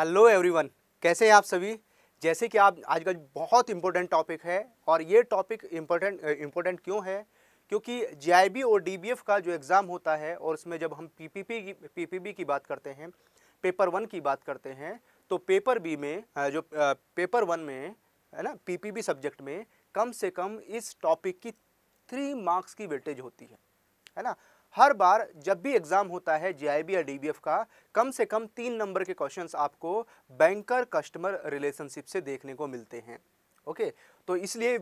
Hello everyone कैसे हैं आप सभी जैसे कि आप आजकल बहुत इम्पोर्टेंट टॉपिक है और ये टॉपिक इम्पोर्टेंट इम्पोर्टेंट क्यों है क्योंकि जीआईबी और डीबीएफ का जो एग्ज़ाम होता है और उसमें जब हम पीपीपी की पीपीबी की बात करते हैं पेपर वन की बात करते हैं तो पेपर बी में जो पेपर वन में है ना पी सब्जेक्ट में कम से कम इस टॉपिक की थ्री मार्क्स की वेटेज होती है है ना हर बार जब भी एग्ज़ाम होता है जीआईबी या डीबीएफ का कम से कम तीन नंबर के क्वेश्चंस आपको बैंकर कस्टमर रिलेशनशिप से देखने को मिलते हैं ओके तो इसलिए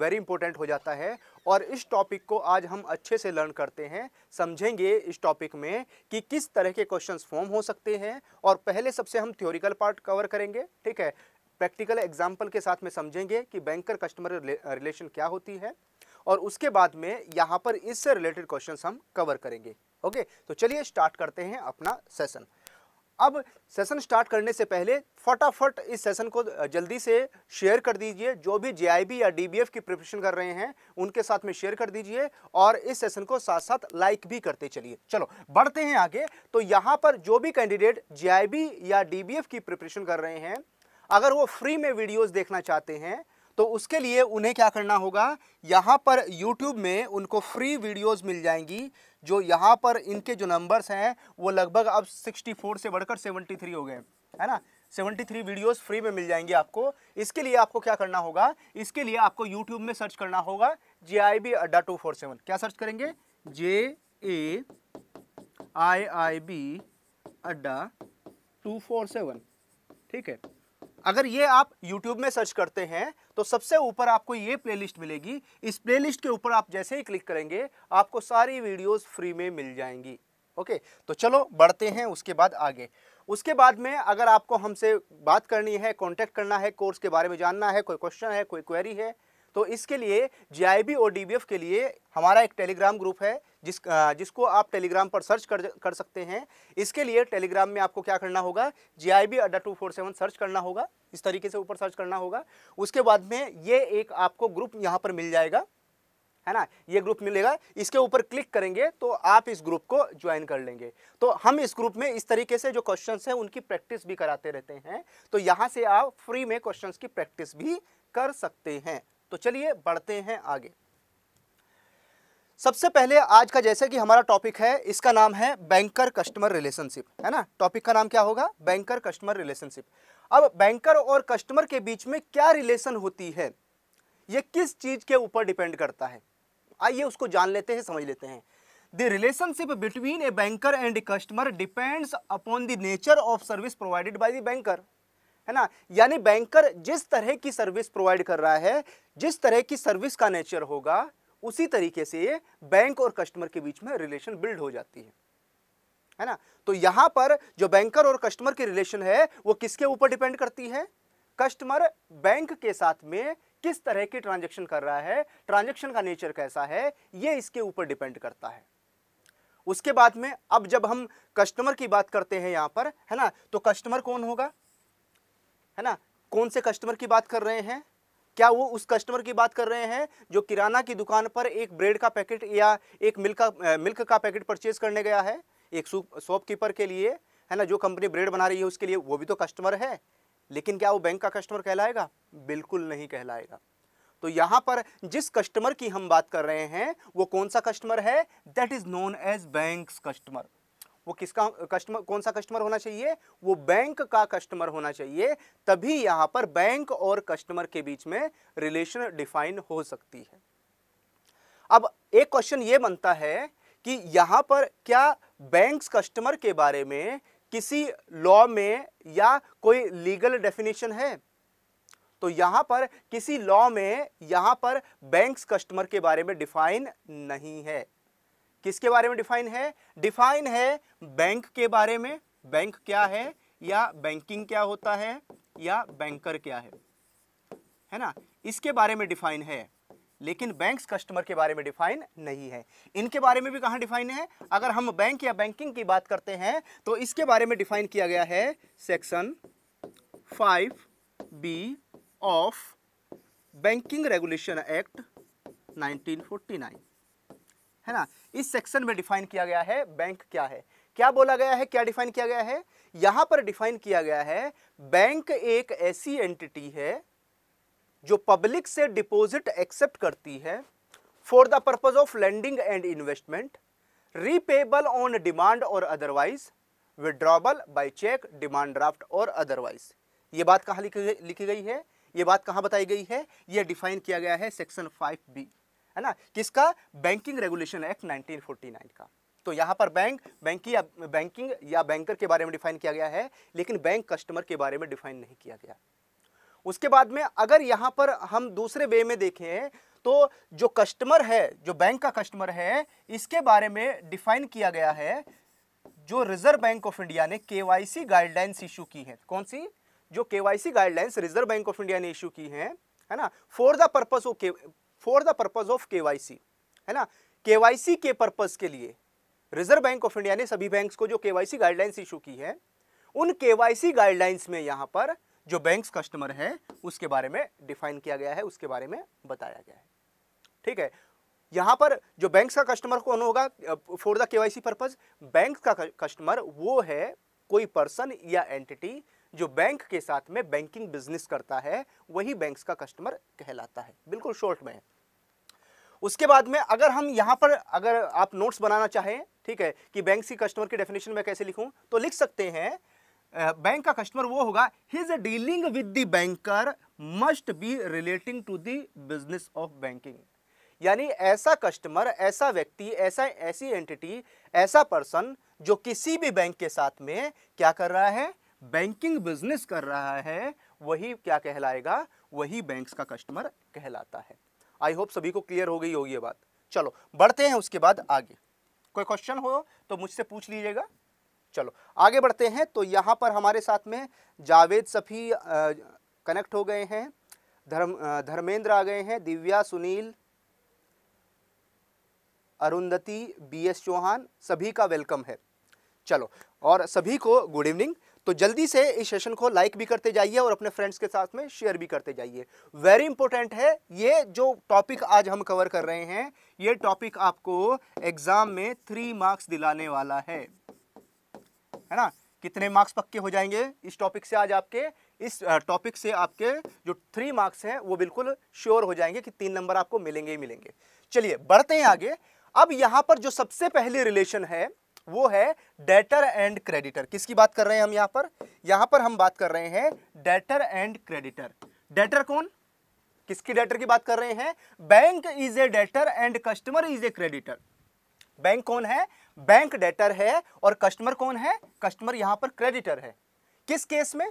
वेरी इंपॉर्टेंट हो जाता है और इस टॉपिक को आज हम अच्छे से लर्न करते हैं समझेंगे इस टॉपिक में कि किस तरह के क्वेश्चन फॉर्म हो सकते हैं और पहले सबसे हम थ्योरिकल पार्ट कवर करेंगे ठीक है प्रैक्टिकल एग्जाम्पल के साथ में समझेंगे कि बैंकर कस्टमर रिलेशन क्या होती है और उसके बाद में यहाँ पर इससे रिलेटेड क्वेश्चन हम कवर करेंगे ओके तो चलिए स्टार्ट करते हैं अपना सेशन अब सेशन स्टार्ट करने से पहले फटाफट इस सेशन को जल्दी से शेयर कर दीजिए जो भी जे या डी की प्रिपरेशन कर रहे हैं उनके साथ में शेयर कर दीजिए और इस सेशन को साथ साथ लाइक भी करते चलिए चलो बढ़ते हैं आगे तो यहाँ पर जो भी कैंडिडेट जे या डी की प्रिपरेशन कर रहे हैं अगर वो फ्री में वीडियोज देखना चाहते हैं तो उसके लिए उन्हें क्या करना होगा यहाँ पर यूट्यूब में उनको फ्री वीडियोस मिल जाएंगी जो यहाँ पर इनके जो नंबर्स हैं वो लगभग अब 64 से बढ़कर 73 हो गए है ना 73 वीडियोस फ्री में मिल जाएंगे आपको इसके लिए आपको क्या करना होगा इसके लिए आपको यूट्यूब में सर्च करना होगा J I B Adda two four seven क्या सर्च करेंगे J A I I B Adda two four seven ठीक है अगर ये आप YouTube में सर्च करते हैं तो सबसे ऊपर आपको ये प्लेलिस्ट मिलेगी इस प्लेलिस्ट के ऊपर आप जैसे ही क्लिक करेंगे आपको सारी वीडियोस फ्री में मिल जाएंगी ओके तो चलो बढ़ते हैं उसके बाद आगे उसके बाद में अगर आपको हमसे बात करनी है कॉन्टैक्ट करना है कोर्स के बारे में जानना है कोई क्वेश्चन है कोई क्वेरी है तो इसके लिए जी आई बी और डी के लिए हमारा एक टेलीग्राम ग्रुप है जिस जिसको आप टेलीग्राम पर सर्च कर कर सकते हैं इसके लिए टेलीग्राम में आपको क्या करना होगा G I B Adda two four seven search करना होगा इस तरीके से ऊपर सर्च करना होगा उसके बाद में ये एक आपको ग्रुप यहाँ पर मिल जाएगा है ना ये ग्रुप मिलेगा इसके ऊपर क्लिक करेंगे तो आप इस ग्रुप को ज्वाइन कर लेंगे तो हम इस ग्रुप में इस तरीके से जो क्वेश्चन हैं उनकी प्रैक्टिस भी कराते रहते हैं तो यहाँ से आप फ्री में क्वेश्चन की प्रैक्टिस भी कर सकते हैं तो चलिए बढ़ते हैं आगे सबसे पहले आज का जैसे कि हमारा टॉपिक है इसका नाम है बैंकर कस्टमर रिलेशनशिप है ना टॉपिक का नाम क्या होगा बैंकर कस्टमर रिलेशनशिप अब बैंकर और कस्टमर के बीच में क्या रिलेशन होती है ये किस चीज़ के ऊपर डिपेंड करता है आइए उसको जान लेते हैं समझ लेते हैं the relationship between a banker and customer depends upon the nature of service provided by the banker है ना यानी बैंकर जिस तरह की सर्विस प्रोवाइड कर रहा है जिस तरह की सर्विस का नेचर होगा उसी तरीके से ये बैंक और कस्टमर के बीच में रिलेशन बिल्ड हो जाती है है ना तो यहां पर जो बैंकर और कस्टमर की रिलेशन है वो किसके ऊपर डिपेंड करती है कस्टमर बैंक के साथ में किस तरह की ट्रांजेक्शन कर रहा है ट्रांजेक्शन का नेचर कैसा है ये इसके ऊपर डिपेंड करता है उसके बाद में अब जब हम कस्टमर की बात करते हैं यहां पर है ना तो कस्टमर कौन होगा है ना कौन से कस्टमर की बात कर रहे हैं क्या वो उस कस्टमर की बात कर रहे हैं जो किराना की दुकान पर एक ब्रेड का पैकेट या एक मिल्क का मिल्क का पैकेट परचेज करने गया है एक शॉपकीपर के लिए है ना जो कंपनी ब्रेड बना रही है उसके लिए वो भी तो कस्टमर है लेकिन क्या वो बैंक का कस्टमर कहलाएगा बिल्कुल नहीं कहलाएगा तो यहाँ पर जिस कस्टमर की हम बात कर रहे हैं वो कौन सा कस्टमर है that is known as bank customer वो किसका कस्टमर कौन सा कस्टमर होना चाहिए वो बैंक का कस्टमर होना चाहिए तभी यहां पर बैंक और कस्टमर के बीच में रिलेशन डिफाइन हो सकती है अब एक क्वेश्चन ये बनता है कि यहां पर क्या बैंक कस्टमर के बारे में किसी लॉ में या कोई लीगल डेफिनेशन है तो यहां पर किसी लॉ में यहां पर बैंक्स कस्टमर के बारे में डिफाइन नहीं है किसके बारे में डिफाइन है डिफाइन है बैंक के बारे में बैंक क्या है या बैंकिंग क्या होता है या बैंकर क्या है है ना इसके बारे में डिफाइन है लेकिन बैंक्स कस्टमर के बारे में डिफाइन नहीं है इनके बारे में भी कहां डिफाइन है अगर हम बैंक या बैंकिंग की बात करते हैं तो इसके बारे में डिफाइन किया गया है section five B of banking regulation act 1949 है ना इस सेक्शन में डिफाइन किया गया है बैंक क्या है क्या बोला गया है क्या डिफाइन किया गया है यहां पर डिफाइन किया गया है बैंक एक ऐसी एंटिटी है जो पब्लिक से डिपॉजिट एक्सेप्ट करती है for the purpose of lending and investment repayable on demand और otherwise withdrawable by cheque demand draft और अदरवाइज ये बात कहां लिखी गई है ये बात कहां बताई गई है यह डिफाइन किया गया है सेक्शन फाइव बी है ना किसका बैंकिंग रेगुलेशन एक्ट नाइनटीन का तो यहाँ पर बैंक बैंक या बैंकिंग या बैंकर के बारे में डिफाइन किया गया है लेकिन बैंक कस्टमर के बारे में डिफाइन नहीं किया गया उसके बाद में अगर यहाँ पर हम दूसरे वे में देखें तो जो कस्टमर है जो बैंक का कस्टमर है इसके बारे में डिफाइन किया गया है जो रिजर्व बैंक ऑफ इंडिया ने के गाइडलाइंस इशू की है कौन सी जो के guidelines reserve bank of India ने इशू की है है ना for the purpose of for the purpose of KYC है ना केवाईसी के पर्पज के लिए रिजर्व बैंक ऑफ इंडिया ने सभी बैंक्स को जो केवाईसी गाइडलाइंस इशू की है उन केवाईसी गाइडलाइंस में यहाँ पर जो बैंक्स कस्टमर है उसके बारे में डिफाइन किया गया है उसके बारे में बताया गया है ठीक है यहाँ पर जो बैंक्स का कस्टमर कौन होगा for the KYC purpose bank का कस्टमर वो है कोई पर्सन या एंटिटी जो बैंक के साथ में बैंकिंग बिजनेस करता है वही बैंक्स का कस्टमर कहलाता है बिल्कुल शॉर्ट में है उसके बाद में अगर हम यहाँ पर अगर आप नोट्स बनाना चाहें ठीक है कि बैंक सी कस्टमर की डेफिनेशन में कैसे लिखूँ तो लिख सकते हैं बैंक का कस्टमर वो होगा his dealing with the banker must be relating to the business of banking यानी ऐसा कस्टमर ऐसा व्यक्ति ऐसा ऐसी एंटिटी ऐसा पर्सन जो किसी भी बैंक के साथ में क्या कर रहा है बैंकिंग बिजनेस कर रहा है वही क्या कहलाएगा वही बैंक्स का कस्टमर कहलाता है आई होप सभी को क्लियर हो गई होगी ये बात चलो बढ़ते हैं उसके बाद आगे कोई क्वेश्चन हो तो मुझसे पूछ लीजिएगा चलो आगे बढ़ते हैं तो यहाँ पर हमारे साथ में जावेद सफ़ी कनेक्ट हो गए हैं धर्म धर्मेंद्र आ गए हैं दिव्या सुनील अरुंधति बी एस चौहान सभी का वेलकम है चलो और सभी को गुड इवनिंग तो जल्दी से इस सेशन को लाइक भी करते जाइए और अपने फ्रेंड्स के साथ में शेयर भी करते जाइए वेरी इंपॉर्टेंट है ये जो टॉपिक आज हम कवर कर रहे हैं ये टॉपिक आपको एग्जाम में थ्री मार्क्स दिलाने वाला है है ना कितने मार्क्स पक्के हो जाएंगे इस टॉपिक से आज आपके इस टॉपिक से आपके जो थ्री मार्क्स हैं वो बिल्कुल श्योर हो जाएंगे कि तीन नंबर आपको मिलेंगे ही मिलेंगे चलिए बढ़ते हैं आगे अब यहाँ पर जो सबसे पहले रिलेशन है वो है डेटर एंड क्रेडिटर किसकी बात कर रहे हैं हम यहां पर यहां पर हम बात कर रहे हैं डेटर एंड क्रेडिटर डेटर कौन किसकी डेटर की बात कर रहे हैं bank is a debtor and customer is a creditor bank कौन है बैंक डेटर है और कस्टमर कौन है कस्टमर यहां पर क्रेडिटर है किस केस में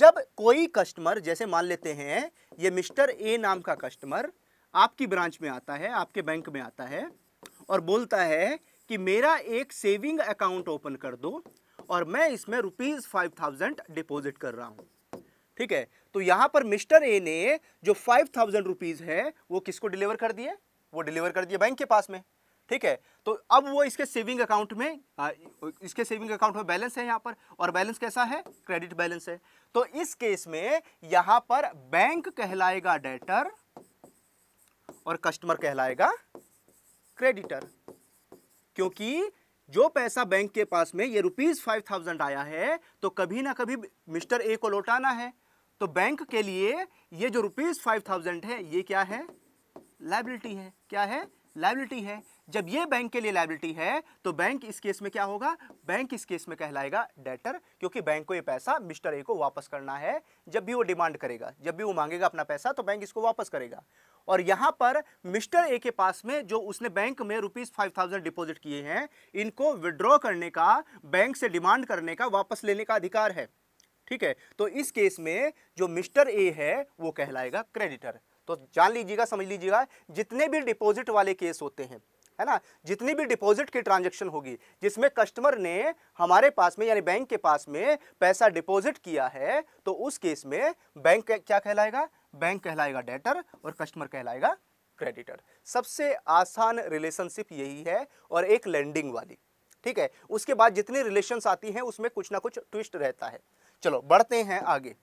जब कोई कस्टमर जैसे मान लेते हैं ये मिस्टर ए नाम का कस्टमर आपकी ब्रांच में आता है आपके बैंक में आता है और बोलता है कि मेरा एक सेविंग अकाउंट ओपन कर दो और मैं इसमें रुपीज़ फाइव थाउजेंड डिपोजिट कर रहा हूं ठीक है तो यहां पर मिस्टर ए ने जो फाइव थाउजेंड रुपीज़ है वो किसको डिलीवर कर दिए वो डिलीवर कर दिए बैंक के पास में ठीक है तो अब वो इसके सेविंग अकाउंट में आ, इसके सेविंग अकाउंट में बैलेंस है यहां पर और बैलेंस कैसा है क्रेडिट बैलेंस है तो इस केस में यहां पर बैंक कहलाएगा डेटर और कस्टमर कहलाएगा क्रेडिटर क्योंकि जो पैसा बैंक के पास में ये रुपीज़ फाइव थाउजेंड आया है तो कभी ना कभी मिस्टर ए को लौटाना है तो बैंक के लिए ये जो रुपीज़ फाइव थाउजेंड है ये क्या है लाइबिलिटी है क्या है लाइबिलिटी है जब ये बैंक के लिए लाइबिलिटी है तो बैंक इस केस में क्या होगा बैंक इस केस में कहलाएगा डेटर क्योंकि बैंक को ये पैसा मिस्टर ए को वापस करना है जब भी वो डिमांड करेगा जब भी वो मांगेगा अपना पैसा तो बैंक इसको वापस करेगा और यहाँ पर मिस्टर ए के पास में जो उसने बैंक में रुपीज़ फाइव थाउजेंड डिपोजिट किए हैं इनको विड्रॉ करने का बैंक से डिमांड करने का वापस लेने का अधिकार है ठीक है तो इस केस में जो मिस्टर ए है वो कहलाएगा क्रेडिटर तो जान लीजिएगा समझ लीजिएगा जितने भी डिपॉजिट वाले केस होते हैं है ना जितनी भी डिपॉजिट की ट्रांजैक्शन होगी जिसमें कस्टमर ने हमारे पास में यानी बैंक के पास में पैसा डिपॉजिट किया है तो उस केस में बैंक क्या कहलाएगा बैंक कहलाएगा डेटर और कस्टमर कहलाएगा क्रेडिटर सबसे आसान रिलेशनशिप यही है और एक लैंडिंग वाली ठीक है उसके बाद जितनी रिलेशन आती हैं उसमें कुछ ना कुछ ट्विस्ट रहता है चलो बढ़ते हैं आगे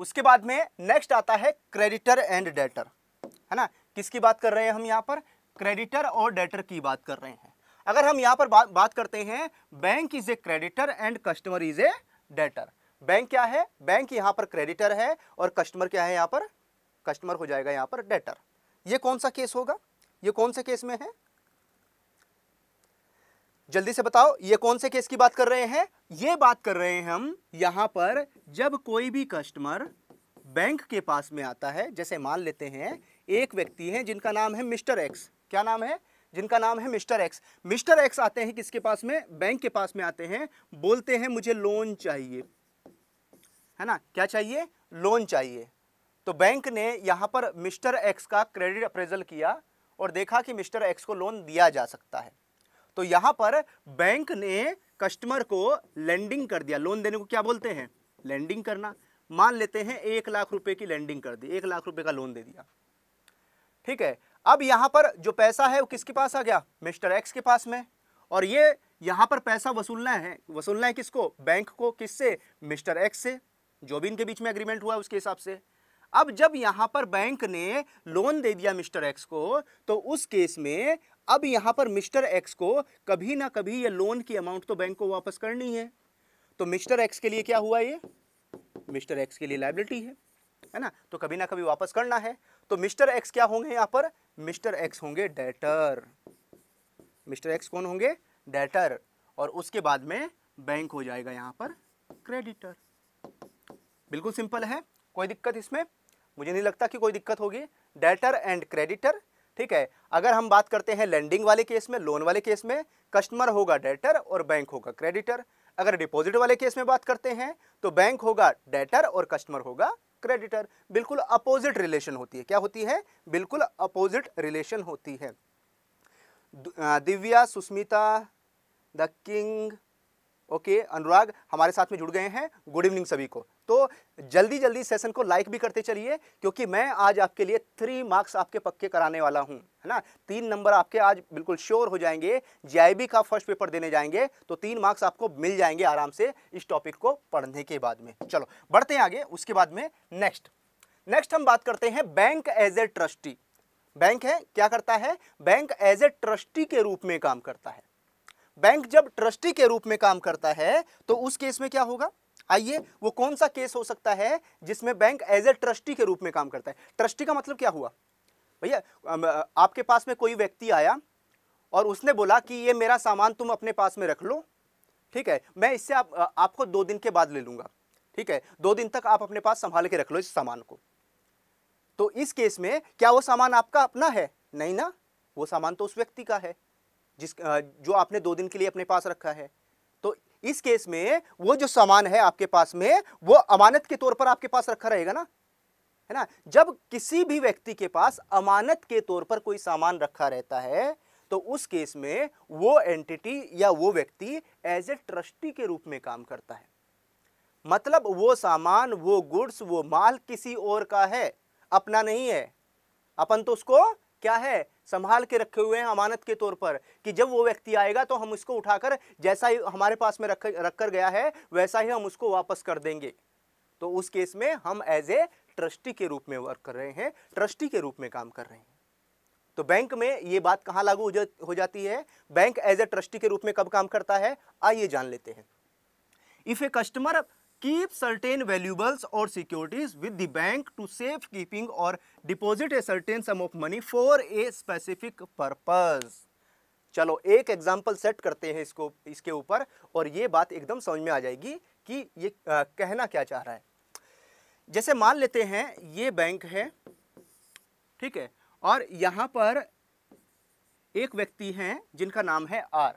उसके बाद में नेक्स्ट आता है क्रेडिटर एंड डेटर है ना किसकी बात कर रहे हैं हम यहाँ पर क्रेडिटर और डेटर की बात कर रहे हैं अगर हम यहाँ पर बा, बात करते हैं bank is a creditor and customer is a debtor bank क्या है बैंक यहाँ पर क्रेडिटर है और कस्टमर क्या है यहाँ पर कस्टमर हो जाएगा यहाँ पर डेटर ये कौन सा केस होगा ये कौन से केस में है जल्दी से बताओ ये कौन से केस की बात कर रहे हैं ये बात कर रहे हैं हम यहाँ पर जब कोई भी कस्टमर बैंक के पास में आता है जैसे मान लेते हैं एक व्यक्ति है जिनका नाम है मिस्टर एक्स क्या नाम है जिनका नाम है मिस्टर एक्स मिस्टर एक्स आते हैं किसके पास में बैंक के पास में आते हैं बोलते हैं मुझे लोन चाहिए है ना क्या चाहिए लोन चाहिए तो बैंक ने यहाँ पर मिस्टर एक्स का क्रेडिट अप्रेजल किया और देखा कि मिस्टर एक्स को लोन दिया जा सकता है तो यहां पर बैंक ने कस्टमर को लैंडिंग कर दिया लोन देने को क्या बोलते हैं लैंडिंग करना मान लेते हैं एक लाख रुपए की लैंडिंग कर दी एक लाख रुपए का लोन दे दिया ठीक है अब यहां पर जो पैसा है वो किसके पास आ गया मिस्टर एक्स के पास में और ये यहां पर पैसा वसूलना है वसूलना है किसको बैंक को किससे मिस्टर एक्स से जो भी इनके बीच में एग्रीमेंट हुआ उसके हिसाब से अब जब यहां पर बैंक ने लोन दे दिया मिस्टर एक्स को तो उस केस में अब यहां पर मिस्टर एक्स को कभी ना कभी ये लोन की अमाउंट तो बैंक को वापस करनी है तो मिस्टर एक्स के लिए क्या हुआ ये मिस्टर एक्स के लिए लाइबिलिटी है है ना तो कभी ना कभी वापस करना है तो मिस्टर एक्स क्या होंगे यहां पर मिस्टर एक्स होंगे डेटर मिस्टर एक्स कौन होंगे डेटर और उसके बाद में बैंक हो जाएगा यहां पर क्रेडिटर बिल्कुल सिंपल है कोई दिक्कत इसमें मुझे नहीं लगता कि कोई दिक्कत होगी डेटर एंड क्रेडिटर ठीक है अगर हम बात करते हैं लैंडिंग वाले केस में लोन वाले केस में कस्टमर होगा डेटर और बैंक होगा क्रेडिटर अगर डिपॉजिट वाले केस में बात करते हैं तो बैंक होगा डेटर और कस्टमर होगा क्रेडिटर बिल्कुल अपोजिट रिलेशन होती है क्या होती है बिल्कुल अपोजिट रिलेशन होती है Divya Sushmita the king okay Anurag हमारे साथ में जुड़ गए हैं गुड इवनिंग सभी को तो जल्दी जल्दी सेशन को लाइक भी करते चलिए क्योंकि मैं आज आपके लिए थ्री मार्क्स आपके पक्के कराने वाला हूं है ना तीन नंबर आपके आज बिल्कुल श्योर हो जाएंगे जीआईबी का फर्स्ट पेपर देने जाएंगे तो तीन मार्क्स आपको मिल जाएंगे आराम से इस टॉपिक को पढ़ने के बाद में चलो बढ़ते हैं आगे उसके बाद में नेक्स्ट नेक्स्ट हम बात करते हैं bank as a trustee bank है क्या करता है बैंक एज ए ट्रस्टी के रूप में काम करता है बैंक जब ट्रस्टी के रूप में काम करता है तो उस केस में क्या होगा आइए वो कौन सा केस हो सकता है जिसमें बैंक एज ए ट्रस्टी के रूप में काम करता है ट्रस्टी का मतलब क्या हुआ भैया आपके पास में कोई व्यक्ति आया और उसने बोला कि ये मेरा सामान तुम अपने पास में रख लो ठीक है मैं इससे आप आपको दो दिन के बाद ले लूंगा ठीक है दो दिन तक आप अपने पास संभाल के रख लो इस सामान को तो इस केस में क्या वो सामान आपका अपना है नहीं ना वो सामान तो उस व्यक्ति का है जिस जो आपने दो दिन के लिए अपने पास रखा है तो इस केस में वो जो सामान है आपके पास में वो अमानत के तौर पर आपके पास रखा रहेगा ना है ना जब किसी भी व्यक्ति के पास अमानत के तौर पर कोई सामान रखा रहता है तो उस केस में वो एंटिटी या वो व्यक्ति एज ए ट्रस्टी के रूप में काम करता है मतलब वो सामान वो गुड्स वो माल किसी और का है अपना नहीं है अपन तो उसको क्या है संभाल के रखे हुए हैं अमानत के तौर पर कि जब वो व्यक्ति आएगा तो हम उसको उठाकर जैसा ही हमारे पास में रख रख कर गया है वैसा ही हम उसको वापस कर देंगे तो उस केस में हम एज ए ट्रस्टी के रूप में वर्क कर रहे हैं ट्रस्टी के रूप में काम कर रहे हैं तो बैंक में ये बात कहाँ लागू हो, जाती है बैंक एज ए ट्रस्टी के रूप में कब काम करता है आइए जान लेते हैं if a customer certain valuables और securities with the bank to safe keeping और deposit a certain sum of money for a specific purpose चलो एक एग्जाम्पल सेट करते हैं इसको इसके ऊपर और ये बात एकदम समझ में आ जाएगी कि ये आ, कहना क्या चाह रहा है जैसे मान लेते हैं ये बैंक है ठीक है और यहाँ पर एक व्यक्ति हैं जिनका नाम है आर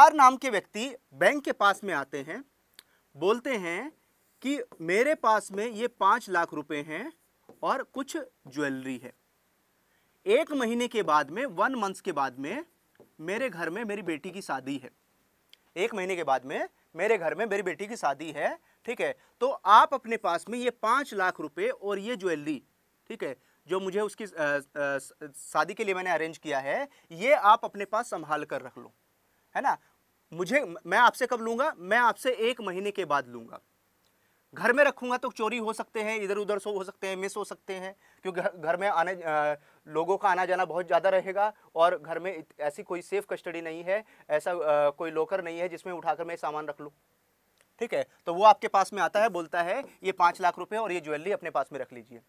आर नाम के व्यक्ति बैंक के पास में आते हैं बोलते हैं कि मेरे पास में ये पाँच लाख रुपए हैं और कुछ ज्वेलरी है एक महीने के बाद में वन मंथ्स के बाद में मेरे घर में मेरी बेटी की शादी है एक महीने के बाद में मेरे घर में मेरी बेटी की शादी है ठीक है तो आप अपने पास में ये पाँच लाख रुपए और ये ज्वेलरी ठीक है जो मुझे उसकी शादी के लिए मैंने अरेंज किया है ये आप अपने पास संभाल कर रख लो है ना मुझे मैं आपसे कब लूँगा मैं आपसे एक महीने के बाद लूँगा घर में रखूँगा तो चोरी हो सकते हैं इधर उधर सो हो सकते हैं मिस हो सकते हैं क्योंकि घर में आने आ, लोगों का आना जाना बहुत ज़्यादा रहेगा और घर में ऐसी कोई सेफ़ कस्टडी नहीं है ऐसा आ, कोई लॉकर नहीं है जिसमें उठाकर मैं सामान रख लूँ ठीक है तो वो आपके पास में आता है बोलता है ये पाँच लाख रुपये और ये ज्वेलरी अपने पास में रख लीजिए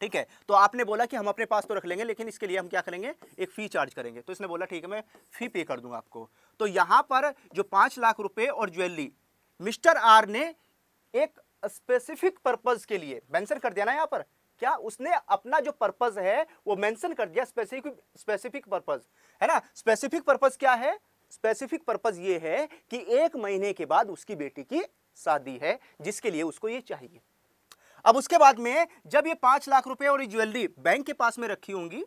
ठीक है तो आपने बोला कि हम अपने पास तो रख लेंगे लेकिन इसके लिए हम क्या करेंगे एक फ़ी चार्ज करेंगे तो इसने बोला ठीक है मैं फ़ी पे कर दूंगा आपको तो यहाँ पर जो पाँच लाख रुपए और ज्वेलरी मिस्टर आर ने एक स्पेसिफिक पर्पज़ के लिए मैंसन कर दिया ना यहाँ पर क्या उसने अपना जो पर्पज़ है वो मैंसन कर दिया स्पेसिफिक स्पेसिफिक पर्पज़ है ना स्पेसिफिक पर्पज़ क्या है स्पेसिफिक पर्पज़ ये है कि एक महीने के बाद उसकी बेटी की शादी है जिसके लिए उसको ये चाहिए अब उसके बाद में जब ये पांच लाख रुपए और ज्वेलरी बैंक के पास में रखी होंगी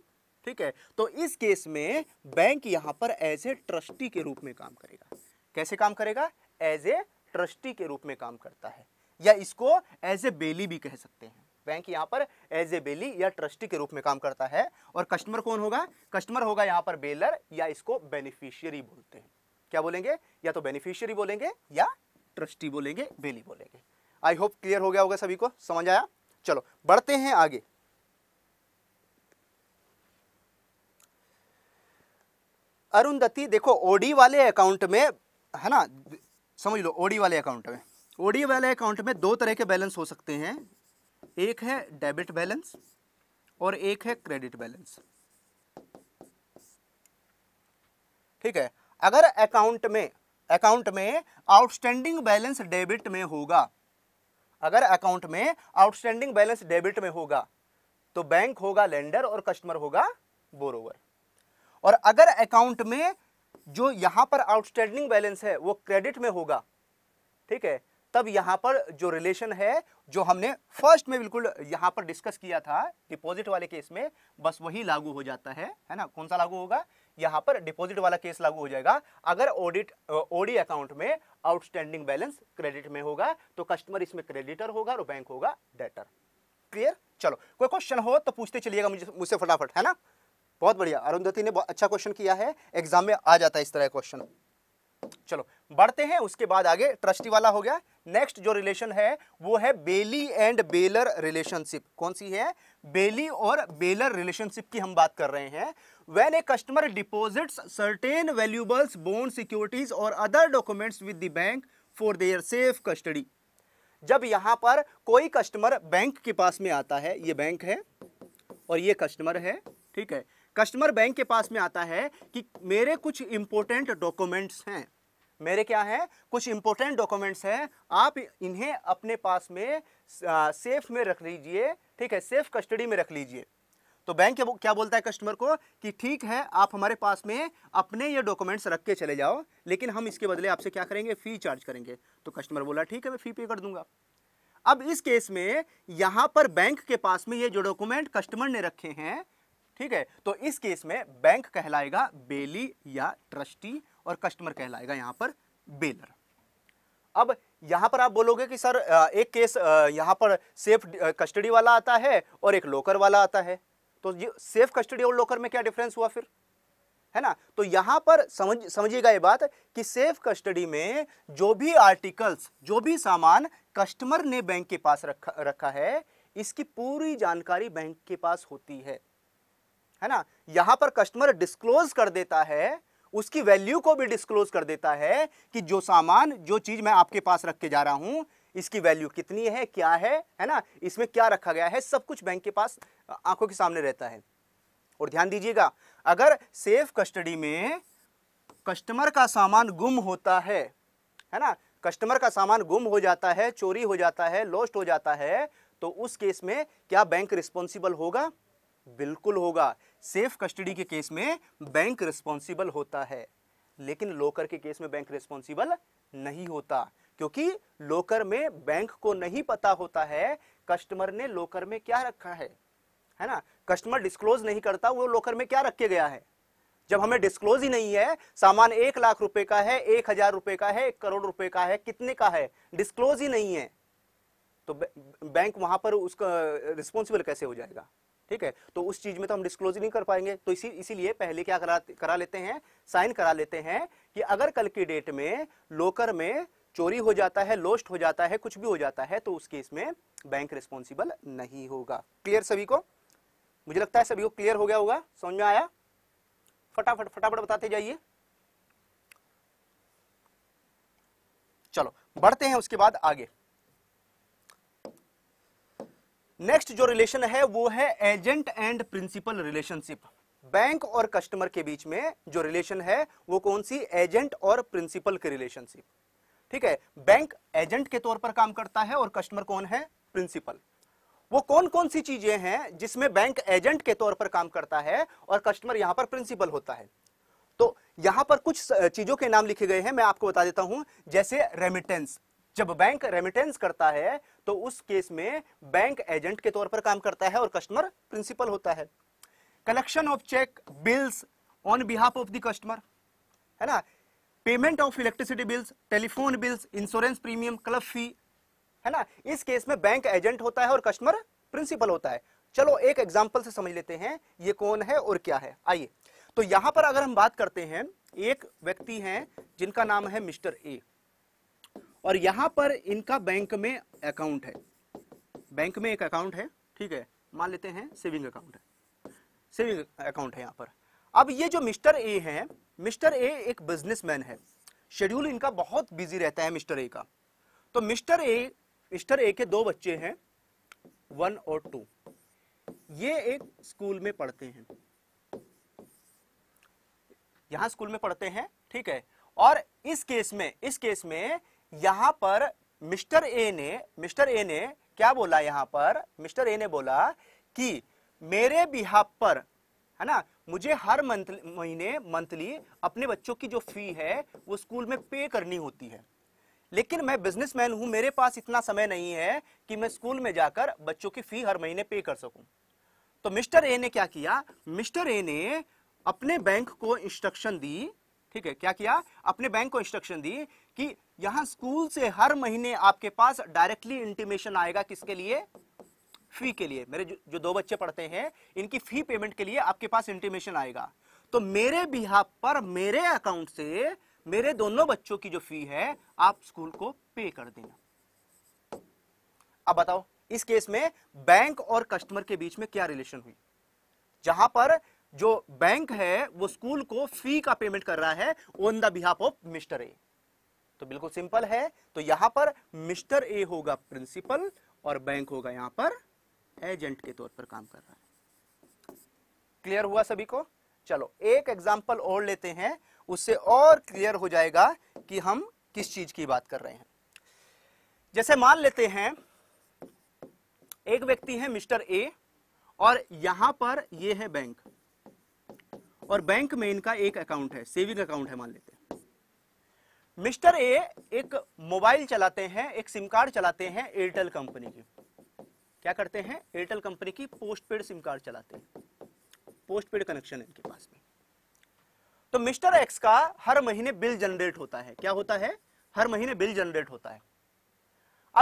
ठीक है तो इस केस में बैंक यहां पर एज ए ट्रस्टी के रूप में काम करेगा कैसे काम करेगा एज ए ट्रस्टी के रूप में काम करता है या इसको एज ए बेली भी कह सकते हैं बैंक यहां पर एज ए बेली या ट्रस्टी के रूप में काम करता है और कस्टमर कौन होगा कस्टमर होगा यहां पर बेलर या इसको बेनिफिशियरी बोलते हैं क्या बोलेंगे या तो बेनिफिशियरी बोलेंगे या ट्रस्टी बोलेंगे बेली बोलेंगे आई होप क्लियर हो गया होगा सभी को समझ आया चलो बढ़ते हैं आगे अरुंधति देखो ओडी वाले अकाउंट में है ना समझ लो ओडी वाले अकाउंट में ओडी वाले अकाउंट में दो तरह के बैलेंस हो सकते हैं एक है डेबिट बैलेंस और एक है क्रेडिट बैलेंस ठीक है अगर अकाउंट में अकाउंट में आउटस्टैंडिंग बैलेंस डेबिट में होगा अगर अकाउंट में आउटस्टैंडिंग बैलेंस डेबिट में होगा तो बैंक होगा लेंडर और कस्टमर होगा बोरोवर और अगर अकाउंट में जो यहां पर आउटस्टैंडिंग बैलेंस है वो क्रेडिट में होगा ठीक है तब यहां पर जो रिलेशन है जो हमने फर्स्ट में बिल्कुल यहां पर डिस्कस किया था डिपॉजिट वाले केस में बस वही लागू हो जाता है है ना कौन सा लागू होगा यहाँ पर डिपॉजिट वाला केस लागू हो जाएगा अगर ऑडिट ओडी अकाउंट में आउटस्टैंडिंग बैलेंस क्रेडिट में होगा तो कस्टमर इसमें क्रेडिटर होगा और बैंक होगा डेटर क्लियर चलो कोई क्वेश्चन हो तो पूछते चलिएगा मुझे मुझसे फटाफट है ना बहुत बढ़िया अरुंधति ने बहुत अच्छा क्वेश्चन किया है एग्जाम में आ जाता है इस तरह क्वेश्चन चलो बढ़ते हैं उसके बाद आगे ट्रस्टी वाला हो गया नेक्स्ट जो रिलेशन है वो है बेली एंड बेलर रिलेशनशिप कौन सी है बेली और बेलर रिलेशनशिप की हम बात कर रहे हैं when a customer deposits certain valuables bond securities और other documents with the bank for their safe custody जब यहां पर कोई कस्टमर बैंक के पास में आता है ये बैंक है और ये कस्टमर है ठीक है कस्टमर बैंक के पास में आता है कि मेरे कुछ इंपॉर्टेंट डॉक्यूमेंट्स हैं मेरे क्या हैं कुछ इंपॉर्टेंट डॉक्यूमेंट्स हैं आप इन्हें अपने पास में सेफ में रख लीजिए ठीक है सेफ कस्टडी में रख लीजिए तो बैंक क्या बोलता है कस्टमर को कि ठीक है आप हमारे पास में अपने ये डॉक्यूमेंट्स रख के चले जाओ लेकिन हम इसके बदले आपसे क्या करेंगे फ़ी चार्ज करेंगे तो कस्टमर बोला ठीक है मैं फ़ी पे कर दूंगा अब इस केस में यहाँ पर बैंक के पास में ये जो डॉक्यूमेंट कस्टमर ने रखे हैं ठीक है तो इस केस में बैंक कहलाएगा बेली या ट्रस्टी और कस्टमर कहलाएगा यहाँ पर बेलर अब यहाँ पर आप बोलोगे कि सर एक केस यहाँ पर सेफ कस्टडी वाला आता है और एक लोकर वाला आता है तो ये सेफ कस्टडी और लोकर में क्या डिफरेंस हुआ फिर है ना तो यहाँ पर समझ समझिएगा ये बात कि सेफ कस्टडी में जो भी आर्टिकल्स जो भी सामान कस्टमर ने बैंक के पास रखा रखा है इसकी पूरी जानकारी बैंक के पास होती है है ना यहाँ पर कस्टमर डिस्क्लोज कर देता है उसकी वैल्यू को भी डिस्क्लोज कर देता है कि जो सामान जो चीज़ मैं आपके पास रख के जा रहा हूँ इसकी वैल्यू कितनी है क्या है है ना इसमें क्या रखा गया है सब कुछ बैंक के पास आंखों के सामने रहता है और ध्यान दीजिएगा अगर सेफ कस्टडी में कस्टमर का सामान गुम होता है है ना कस्टमर का सामान गुम हो जाता है चोरी हो जाता है लॉस्ट हो जाता है तो उस केस में क्या बैंक रिस्पॉन्सिबल होगा बिल्कुल होगा सेफ कस्टडी के केस में बैंक रिस्पॉन्सिबल होता है लेकिन लोकर के केस में बैंक रिस्पॉन्सिबल नहीं होता क्योंकि लोकर में बैंक को नहीं पता होता है कस्टमर ने लोकर में क्या रखा है है ना कस्टमर डिस्क्लोज नहीं करता वो लोकर में क्या रखे गया है जब हमें डिस्क्लोज ही नहीं है सामान एक लाख रुपए का है एक हजार रुपए का है एक करोड़ रुपए का है कितने का है डिस्क्लोज ही नहीं है तो बैंक वहां पर उसका रिस्पॉन्सिबल कैसे हो जाएगा ठीक है तो उस चीज में तो हम डिस्क्लोज नहीं कर पाएंगे तो इसी इसीलिए पहले क्या करा करा लेते हैं साइन करा लेते हैं कि अगर कल की डेट में लोकर में चोरी हो जाता है लोस्ट हो जाता है कुछ भी हो जाता है तो उस केस में बैंक रिस्पॉन्सिबल नहीं होगा क्लियर सभी को मुझे लगता है सभी को क्लियर हो गया होगा समझ में आया फटाफट फटाफट बताते जाइए चलो बढ़ते हैं उसके बाद आगे नेक्स्ट जो रिलेशन है वो है agent and principal relationship bank और कस्टमर के बीच में जो रिलेशन है वो कौन सी एजेंट और प्रिंसिपल की रिलेशनशिप ठीक है बैंक एजेंट के तौर पर काम करता है और कस्टमर कौन है प्रिंसिपल वो कौन कौन सी चीजें हैं जिसमें बैंक एजेंट के तौर पर काम करता है और कस्टमर यहां पर प्रिंसिपल होता है तो यहां पर कुछ चीजों के नाम लिखे गए हैं मैं आपको बता देता हूं जैसे रेमिटेंस जब बैंक रेमिटेंस करता है तो उस केस में बैंक एजेंट के तौर पर काम करता है और कस्टमर प्रिंसिपल होता है collection of cheque bills on behalf of the customer है ना payment of electricity bills telephone bills insurance premium club fee है ना इस केस में बैंक एजेंट होता है और कस्टमर प्रिंसिपल होता है चलो एक एग्जाम्पल से समझ लेते हैं ये कौन है और क्या है आइए तो यहां पर अगर हम बात करते हैं एक व्यक्ति है जिनका नाम है मिस्टर ए और यहां पर इनका बैंक में अकाउंट है बैंक में एक अकाउंट है ठीक है मान लेते हैं सेविंग अकाउंट है सेविंग अकाउंट है यहां पर अब ये जो मिस्टर ए है मिस्टर ए एक बिजनेसमैन है शेड्यूल इनका बहुत बिजी रहता है मिस्टर ए का तो मिस्टर ए मिस्टर ए के दो बच्चे हैं वन और टू ये एक स्कूल में पढ़ते हैं यहां स्कूल में पढ़ते हैं ठीक है और इस केस में इस केस में यहाँ पर मिस्टर ए ने मिस्टर ए ने क्या बोला यहां पर मिस्टर ए ने बोला कि मेरे बिहाब पर है ना मुझे हर मंथ महीने मंथली अपने बच्चों की जो फी है वो स्कूल में पे करनी होती है लेकिन मैं बिजनेसमैन हूं मेरे पास इतना समय नहीं है कि मैं स्कूल में जाकर बच्चों की फी हर महीने पे कर सकूं तो मिस्टर ए ने क्या किया मिस्टर ए ने अपने बैंक को इंस्ट्रक्शन दी ठीक है क्या किया अपने बैंक को इंस्ट्रक्शन दी कि यहां स्कूल से हर महीने आपके पास डायरेक्टली इंटीमेशन आएगा किसके लिए फी के लिए मेरे जो, दो बच्चे पढ़ते हैं इनकी फी पेमेंट के लिए आपके पास इंटीमेशन आएगा तो मेरे बिहाफ पर मेरे अकाउंट से मेरे दोनों बच्चों की जो फी है आप स्कूल को पे कर देना अब बताओ इस केस में बैंक और कस्टमर के बीच में क्या रिलेशन हुई जहां पर जो बैंक है वो स्कूल को फी का पेमेंट कर रहा है on the behalf of mister A तो बिल्कुल सिंपल है तो यहां पर मिस्टर ए होगा प्रिंसिपल और बैंक होगा यहां पर एजेंट के तौर पर काम कर रहा है क्लियर हुआ सभी को चलो एक एग्जाम्पल और लेते हैं उससे और क्लियर हो जाएगा कि हम किस चीज की बात कर रहे हैं जैसे मान लेते हैं एक व्यक्ति है मिस्टर ए और यहां पर यह है बैंक और बैंक में इनका एक अकाउंट है सेविंग अकाउंट है मान लेते हैं मिस्टर ए एक मोबाइल चलाते हैं एक सिम कार्ड चलाते हैं एयरटेल कंपनी की क्या करते हैं एयरटेल कंपनी की पोस्ट पेड सिम कार्ड चलाते हैं पोस्ट पेड कनेक्शन इनके पास में तो मिस्टर एक्स का हर महीने बिल जनरेट होता है क्या होता है हर महीने बिल जनरेट होता है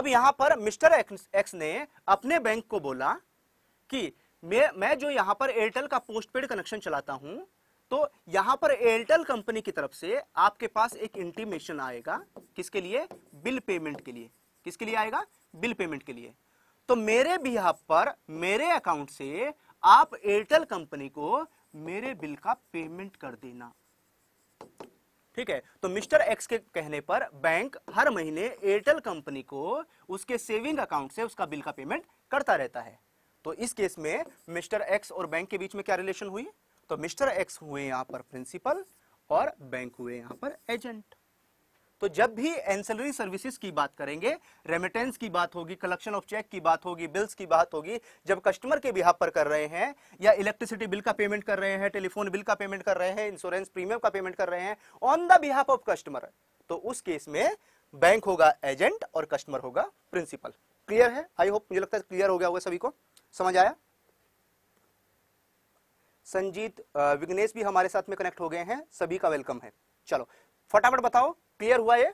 अब यहां पर मिस्टर एक्स ने अपने बैंक को बोला कि मैं मैं जो यहां पर एयरटेल का पोस्ट पेड कनेक्शन चलाता हूं तो यहां पर एयरटेल कंपनी की तरफ से आपके पास एक इंटीमेशन आएगा किसके लिए बिल पेमेंट के लिए किसके लिए आएगा बिल पेमेंट के लिए तो मेरे भी पर मेरे अकाउंट से आप एयरटेल कंपनी को मेरे बिल का पेमेंट कर देना ठीक है तो मिस्टर एक्स के कहने पर बैंक हर महीने एयरटेल कंपनी को उसके सेविंग अकाउंट से उसका बिल का पेमेंट करता रहता है तो इस केस में मिस्टर एक्स और बैंक के बीच में क्या रिलेशन हुई तो मिस्टर एक्स हुए यहां पर प्रिंसिपल और बैंक हुए यहां पर एजेंट तो जब भी एंसलरी सर्विसेज की बात करेंगे रेमिटेंस की बात होगी कलेक्शन ऑफ चेक की बात होगी बिल्स की बात होगी जब कस्टमर के बिहार पर कर रहे हैं या इलेक्ट्रिसिटी बिल का पेमेंट कर रहे हैं टेलीफोन बिल का पेमेंट कर रहे हैं इंश्योरेंस प्रीमियम का पेमेंट कर रहे हैं on the behalf of customer तो उस केस में बैंक होगा एजेंट और कस्टमर होगा प्रिंसिपल क्लियर है आई होप मुझे लगता है क्लियर हो गया होगा सभी को समझ आया संजीत विघ्नेश भी हमारे साथ में कनेक्ट हो गए हैं सभी का वेलकम है चलो फटाफट बताओ क्लियर हुआ ये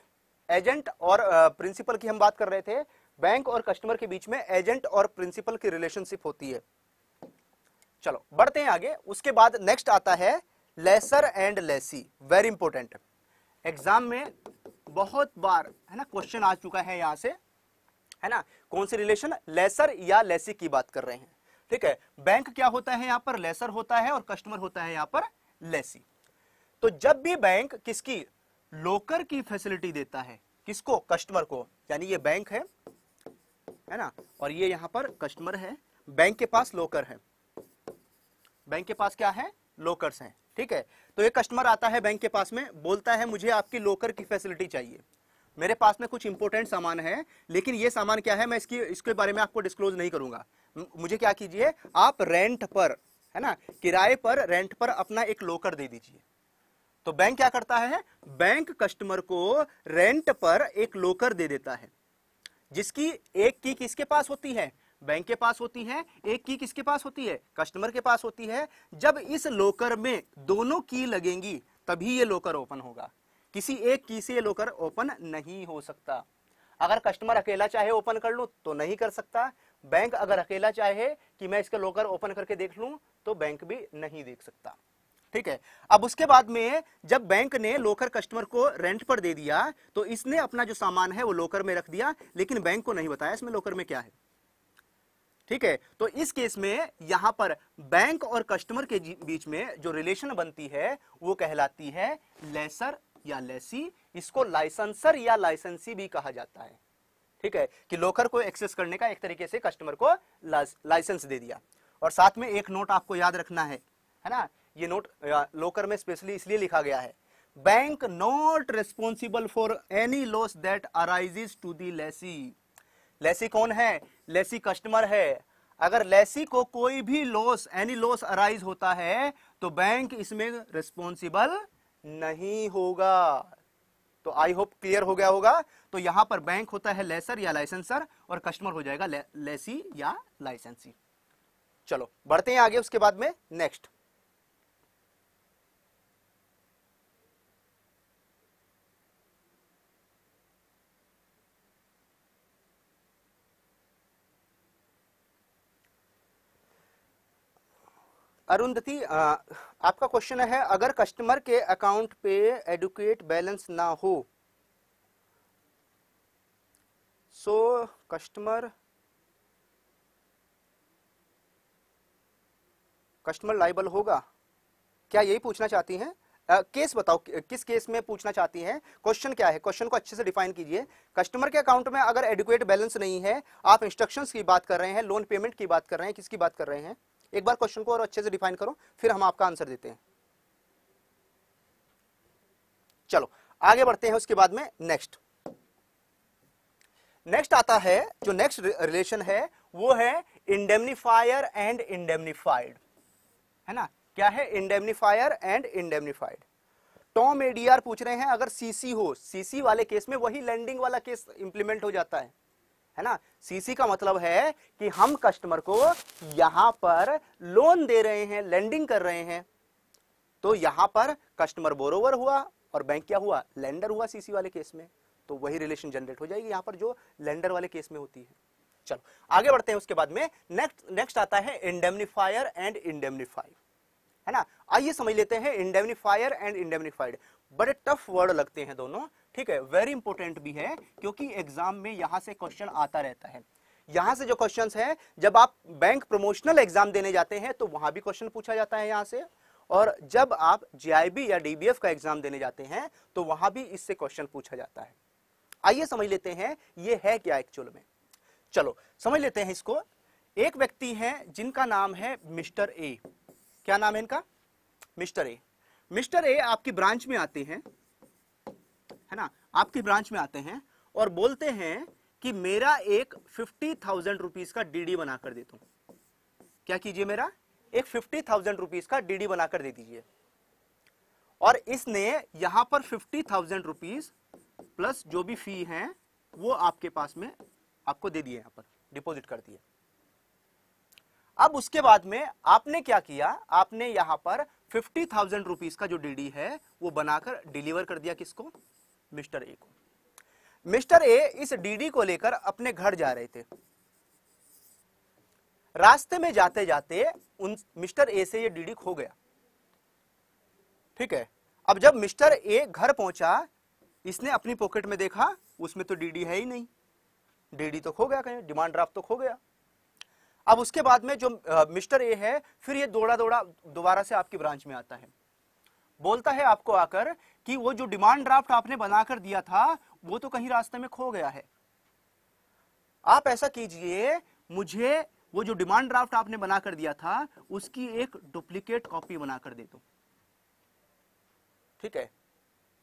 एजेंट और प्रिंसिपल की हम बात कर रहे थे बैंक और कस्टमर के बीच में एजेंट और प्रिंसिपल की रिलेशनशिप होती है चलो बढ़ते हैं आगे उसके बाद नेक्स्ट आता है lessor and lessee very important exam में बहुत बार है ना क्वेश्चन आ चुका है यहां से है ना कौन सी रिलेशन लेसर या लेसी की बात कर रहे हैं ठीक है बैंक क्या होता है यहां पर लेसर होता है और कस्टमर होता है यहां पर लेसी तो जब भी बैंक किसकी लोकर की फैसिलिटी देता है किसको कस्टमर को यानी ये बैंक है है ना और ये यहां पर कस्टमर है बैंक के पास लोकर है बैंक के पास क्या है लोकर्स हैं ठीक है तो ये कस्टमर आता है बैंक के पास में बोलता है मुझे आपकी लोकर की फैसिलिटी चाहिए मेरे पास में कुछ इंपोर्टेंट सामान है लेकिन ये सामान क्या है मैं इसकी इसके बारे में आपको डिस्क्लोज नहीं करूंगा मुझे क्या कीजिए आप रेंट पर है ना किराए पर रेंट पर अपना एक लोकर दे दीजिए तो बैंक क्या करता है बैंक कस्टमर को रेंट पर एक लोकर दे देता है जिसकी एक की किसके पास होती है बैंक के पास होती है एक की किसके पास होती है कस्टमर के पास होती है जब इस लोकर में दोनों की लगेंगी तभी ये लोकर ओपन होगा किसी एक की से लोकर ओपन नहीं हो सकता अगर कस्टमर अकेला चाहे ओपन कर लू तो नहीं कर सकता बैंक अगर अकेला चाहे कि मैं इसका लोकर ओपन करके देख लू तो बैंक भी नहीं देख सकता ठीक है अब उसके बाद में जब बैंक ने लोकर कस्टमर को रेंट पर दे दिया तो इसने अपना जो सामान है वो लोकर में रख दिया लेकिन बैंक को नहीं बताया इसमें लोकर में क्या है ठीक है तो इस केस में यहां पर बैंक और कस्टमर के बीच में जो रिलेशन बनती है वो कहलाती है लेसर या लेसी इसको लाइसेंसर या लाइसेंसी भी कहा जाता है ठीक है कि लोकर को एक्सेस करने का एक तरीके से कस्टमर को लाइसेंस दे दिया और साथ में एक नोट आपको याद रखना है है ना ये नोट लोकर में स्पेशली इसलिए लिखा गया है bank not responsible for any loss that arises to the lessee lessee कौन है लेसी कस्टमर है अगर लेसी को कोई भी लॉस एनी लॉस अराइज होता है तो बैंक इसमें रिस्पॉन्सिबल नहीं होगा तो आई होप क्लियर हो गया होगा तो यहां पर बैंक होता है लेसर या लाइसेंसर और कस्टमर हो जाएगा ले, लेसी या लाइसेंसी चलो बढ़ते हैं आगे उसके बाद में नेक्स्ट अरुंधति आपका क्वेश्चन है अगर कस्टमर के अकाउंट पे एडुकेट बैलेंस ना हो सो कस्टमर कस्टमर लाइबल होगा क्या यही पूछना चाहती हैं केस uh, बताओ किस केस में पूछना चाहती हैं क्वेश्चन क्या है क्वेश्चन को अच्छे से डिफाइन कीजिए कस्टमर के अकाउंट में अगर एडुकेट बैलेंस नहीं है आप इंस्ट्रक्शंस की बात कर रहे हैं लोन पेमेंट की बात कर रहे हैं किसकी बात कर रहे हैं एक बार क्वेश्चन को और अच्छे से डिफाइन करो फिर हम आपका आंसर देते हैं चलो आगे बढ़ते हैं उसके बाद में नेक्स्ट नेक्स्ट आता है जो नेक्स्ट रिलेशन है वो है इंडेमनीफायर एंड इंडेमनीफाइड है ना क्या है indemnifier and indemnified Tom ADR पूछ रहे हैं अगर सीसी हो सीसी वाले केस में वही लैंडिंग वाला केस इंप्लीमेंट हो जाता है है ना सीसी का मतलब है कि हम कस्टमर को यहां पर लोन दे रहे हैं लेंडिंग कर रहे हैं तो यहां पर कस्टमर बोरोवर हुआ और बैंक क्या हुआ लेंडर हुआ सीसी वाले केस में तो वही रिलेशन जनरेट हो जाएगी यहां पर जो लेंडर वाले केस में होती है चलो आगे बढ़ते हैं उसके बाद में नेक्स्ट नेक्स्ट आता है इंडेमनिफायर एंड इंडेमनिफाइड है ना आइए समझ लेते हैं इंडेमनिफायर एंड इंडेमनिफाइड बड़े टफ वर्ड लगते हैं दोनों ठीक है वेरी इंपॉर्टेंट भी है क्योंकि एग्जाम में यहां से क्वेश्चन आता रहता है यहां से जो क्वेश्चंस हैं जब आप बैंक प्रमोशनल एग्जाम देने जाते हैं तो वहां भी क्वेश्चन पूछा जाता है यहां से और जब आप जीआईबी या डीबीएफ का एग्जाम देने जाते हैं तो वहां भी इससे क्वेश्चन पूछा जाता है आइए समझ लेते हैं ये है क्या एक्चुअल में चलो समझ लेते हैं इसको एक व्यक्ति है जिनका नाम है मिस्टर ए क्या नाम है इनका मिस्टर ए मिस्टर ए आपकी ब्रांच में आते हैं है ना आपकी ब्रांच में आते हैं और बोलते हैं कि मेरा एक फिफ्टी थाउजेंड रुपीज का डीडी बनाकर दे दो क्या कीजिए मेरा एक फिफ्टी थाउजेंड रुपीज का डीडी बनाकर दे दीजिए और इसने यहां पर फिफ्टी थाउजेंड रुपीज प्लस जो भी फी है वो आपके पास में आपको दे दिए यहां पर डिपोजिट कर दिए अब उसके बाद में आपने क्या किया आपने यहां पर फिफ्टी थाउजेंड रुपीज का जो डीडी है वो बनाकर डिलीवर कर दिया किसको मिस्टर ए को मिस्टर ए इस डीडी को लेकर अपने घर जा रहे थे रास्ते में जाते जाते उन मिस्टर ए से ये डीडी खो गया ठीक है अब जब मिस्टर ए घर पहुंचा इसने अपनी पॉकेट में देखा उसमें तो डीडी है ही नहीं डीडी तो खो गया कहीं डिमांड ड्राफ्ट तो खो गया अब उसके बाद में जो मिस्टर ए है फिर ये दौड़ा दौड़ा दोबारा से आपकी ब्रांच में आता है बोलता है आपको आकर कि वो जो डिमांड ड्राफ्ट आपने बनाकर दिया था वो तो कहीं रास्ते में खो गया है आप ऐसा कीजिए मुझे वो जो डिमांड ड्राफ्ट आपने बनाकर दिया था उसकी एक डुप्लीकेट कॉपी बनाकर दे दो ठीक है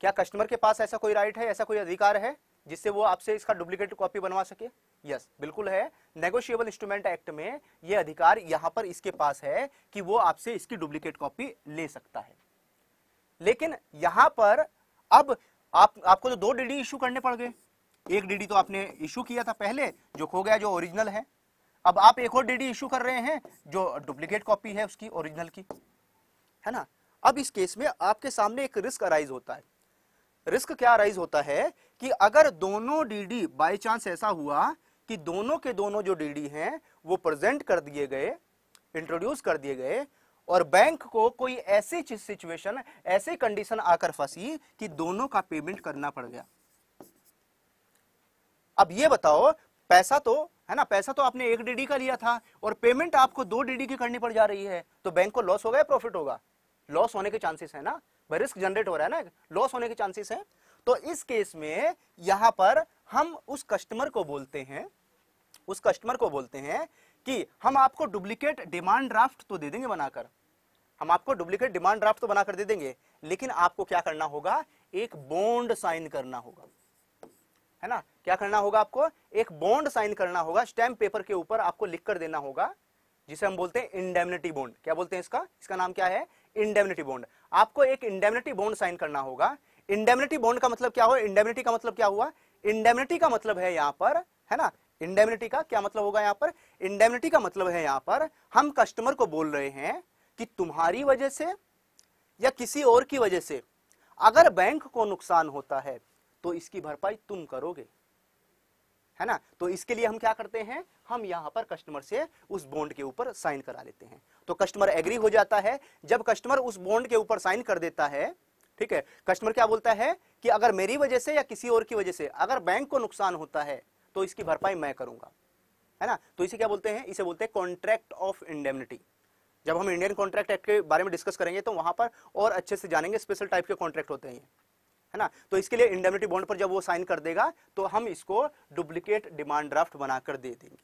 क्या कस्टमर के पास ऐसा कोई राइट है ऐसा कोई अधिकार है जिससे वो आपसे इसका डुप्लीकेट कॉपी बनवा सके यस yes, बिल्कुल है नेगोशियबल इंस्ट्रूमेंट एक्ट में ये अधिकार यहां पर इसके पास है कि वो आपसे इसकी डुप्लीकेट कॉपी ले सकता है लेकिन यहां पर अब आप आपको तो दो डीडी इशू करने पड़ गए एक डीडी तो आपने इशू किया था पहले जो खो गया जो ओरिजिनल है अब आप एक और डीडी इशू कर रहे हैं जो डुप्लीकेट कॉपी है उसकी ओरिजिनल की है ना अब इस केस में आपके सामने एक रिस्क अराइज होता है रिस्क क्या अराइज होता है कि अगर दोनों डीडी बाय चांस ऐसा हुआ कि दोनों के दोनों जो डीडी हैं वो प्रेजेंट कर दिए गए इंट्रोड्यूस कर दिए गए और बैंक को कोई ऐसी सिचुएशन ऐसी कंडीशन आकर फंसी कि दोनों का पेमेंट करना पड़ गया अब ये बताओ पैसा तो है ना पैसा तो आपने एक डीडी का लिया था और पेमेंट आपको दो डीडी की करनी पड़ जा रही है तो बैंक को लॉस होगा या प्रॉफिट होगा लॉस होने के चांसेस है ना रिस्क जनरेट हो रहा है ना लॉस होने के चांसेस है तो इस केस में यहां पर हम उस कस्टमर को बोलते हैं उस कस्टमर को बोलते हैं कि हम आपको डुप्लीकेट डिमांड ड्राफ्ट तो दे देंगे बनाकर हम आपको डुप्लीकेट डिमांड ड्राफ्ट तो बनाकर दे देंगे लेकिन आपको क्या करना होगा एक बॉन्ड साइन करना होगा है ना क्या करना होगा आपको एक बॉन्ड साइन करना होगा स्टैम्प पेपर के ऊपर आपको लिख कर देना होगा जिसे हम बोलते हैं इंडेमिनिटी बॉन्ड क्या बोलते हैं इसका इसका नाम क्या है इंडेमिनिटी बॉन्ड आपको एक इंडेमिनिटी बॉन्ड साइन करना होगा इंडेमिनिटी बॉन्ड का मतलब क्या हुआ इंडेमिनिटी का मतलब क्या हुआ इंडेमिनिटी का मतलब है यहां पर है ना इंडेमिनिटी का क्या मतलब होगा यहां पर इंडेमिनिटी का मतलब है यहां पर हम कस्टमर को बोल रहे हैं कि तुम्हारी वजह से या किसी और की वजह से अगर बैंक को नुकसान होता है तो इसकी भरपाई तुम करोगे है ना तो इसके लिए हम क्या करते हैं हम यहां पर कस्टमर से उस बॉन्ड के ऊपर साइन करा लेते हैं तो कस्टमर एग्री हो जाता है जब कस्टमर उस बॉन्ड के ऊपर साइन कर देता है ठीक है कस्टमर क्या बोलता है कि अगर मेरी वजह से या किसी और की वजह से अगर बैंक को नुकसान होता है तो इसकी भरपाई मैं करूंगा है ना तो इसे क्या बोलते हैं इसे बोलते हैं कॉन्ट्रैक्ट ऑफ इंडेमनिटी जब हम इंडियन कॉन्ट्रैक्ट एक्ट के बारे में डिस्कस करेंगे तो वहां पर और अच्छे से जानेंगे स्पेशल टाइप के कॉन्ट्रैक्ट होते हैं है ना तो इसके लिए इंडेमनिटी बॉन्ड पर जब वो साइन कर देगा तो हम इसको डुप्लीकेट डिमांड ड्राफ्ट बनाकर दे देंगे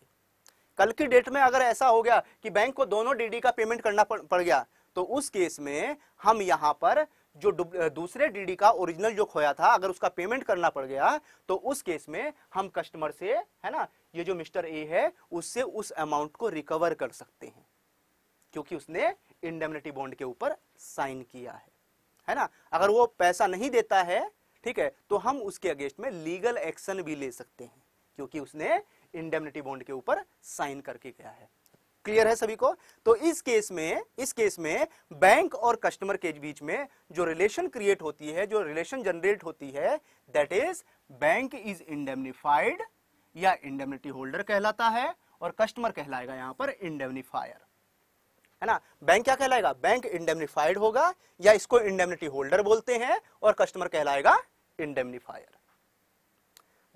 कल की डेट में अगर ऐसा हो गया कि बैंक को दोनों डीडी का पेमेंट करना पड़ गया तो उस केस में हम यहां पर जो दूसरे डीडी का ओरिजिनल जो खोया था अगर उसका पेमेंट करना पड़ गया तो उस केस में हम कस्टमर से है ना ये जो मिस्टर ए है उससे उस अमाउंट को रिकवर कर सकते हैं क्योंकि उसने इंडेमनिटी बॉन्ड के ऊपर साइन किया है है ना अगर वो पैसा नहीं देता है ठीक है तो हम उसके अगेंस्ट में लीगल एक्शन भी ले सकते हैं क्योंकि उसने इंडेमनिटी बॉन्ड के ऊपर साइन करके गया है क्लियर है सभी को तो इस केस में इस केस में बैंक और कस्टमर के बीच में जो रिलेशन क्रिएट होती है जो रिलेशन जनरेट होती है that is bank is indemnified या इंडेमनिटी होल्डर कहलाता है और कस्टमर कहलाएगा यहां पर इंडेमनिफायर है ना बैंक क्या कहलाएगा बैंक इंडेमनिफाइड होगा या इसको इंडेमनिटी होल्डर बोलते हैं और कस्टमर कहलाएगा इंडेमनिफायर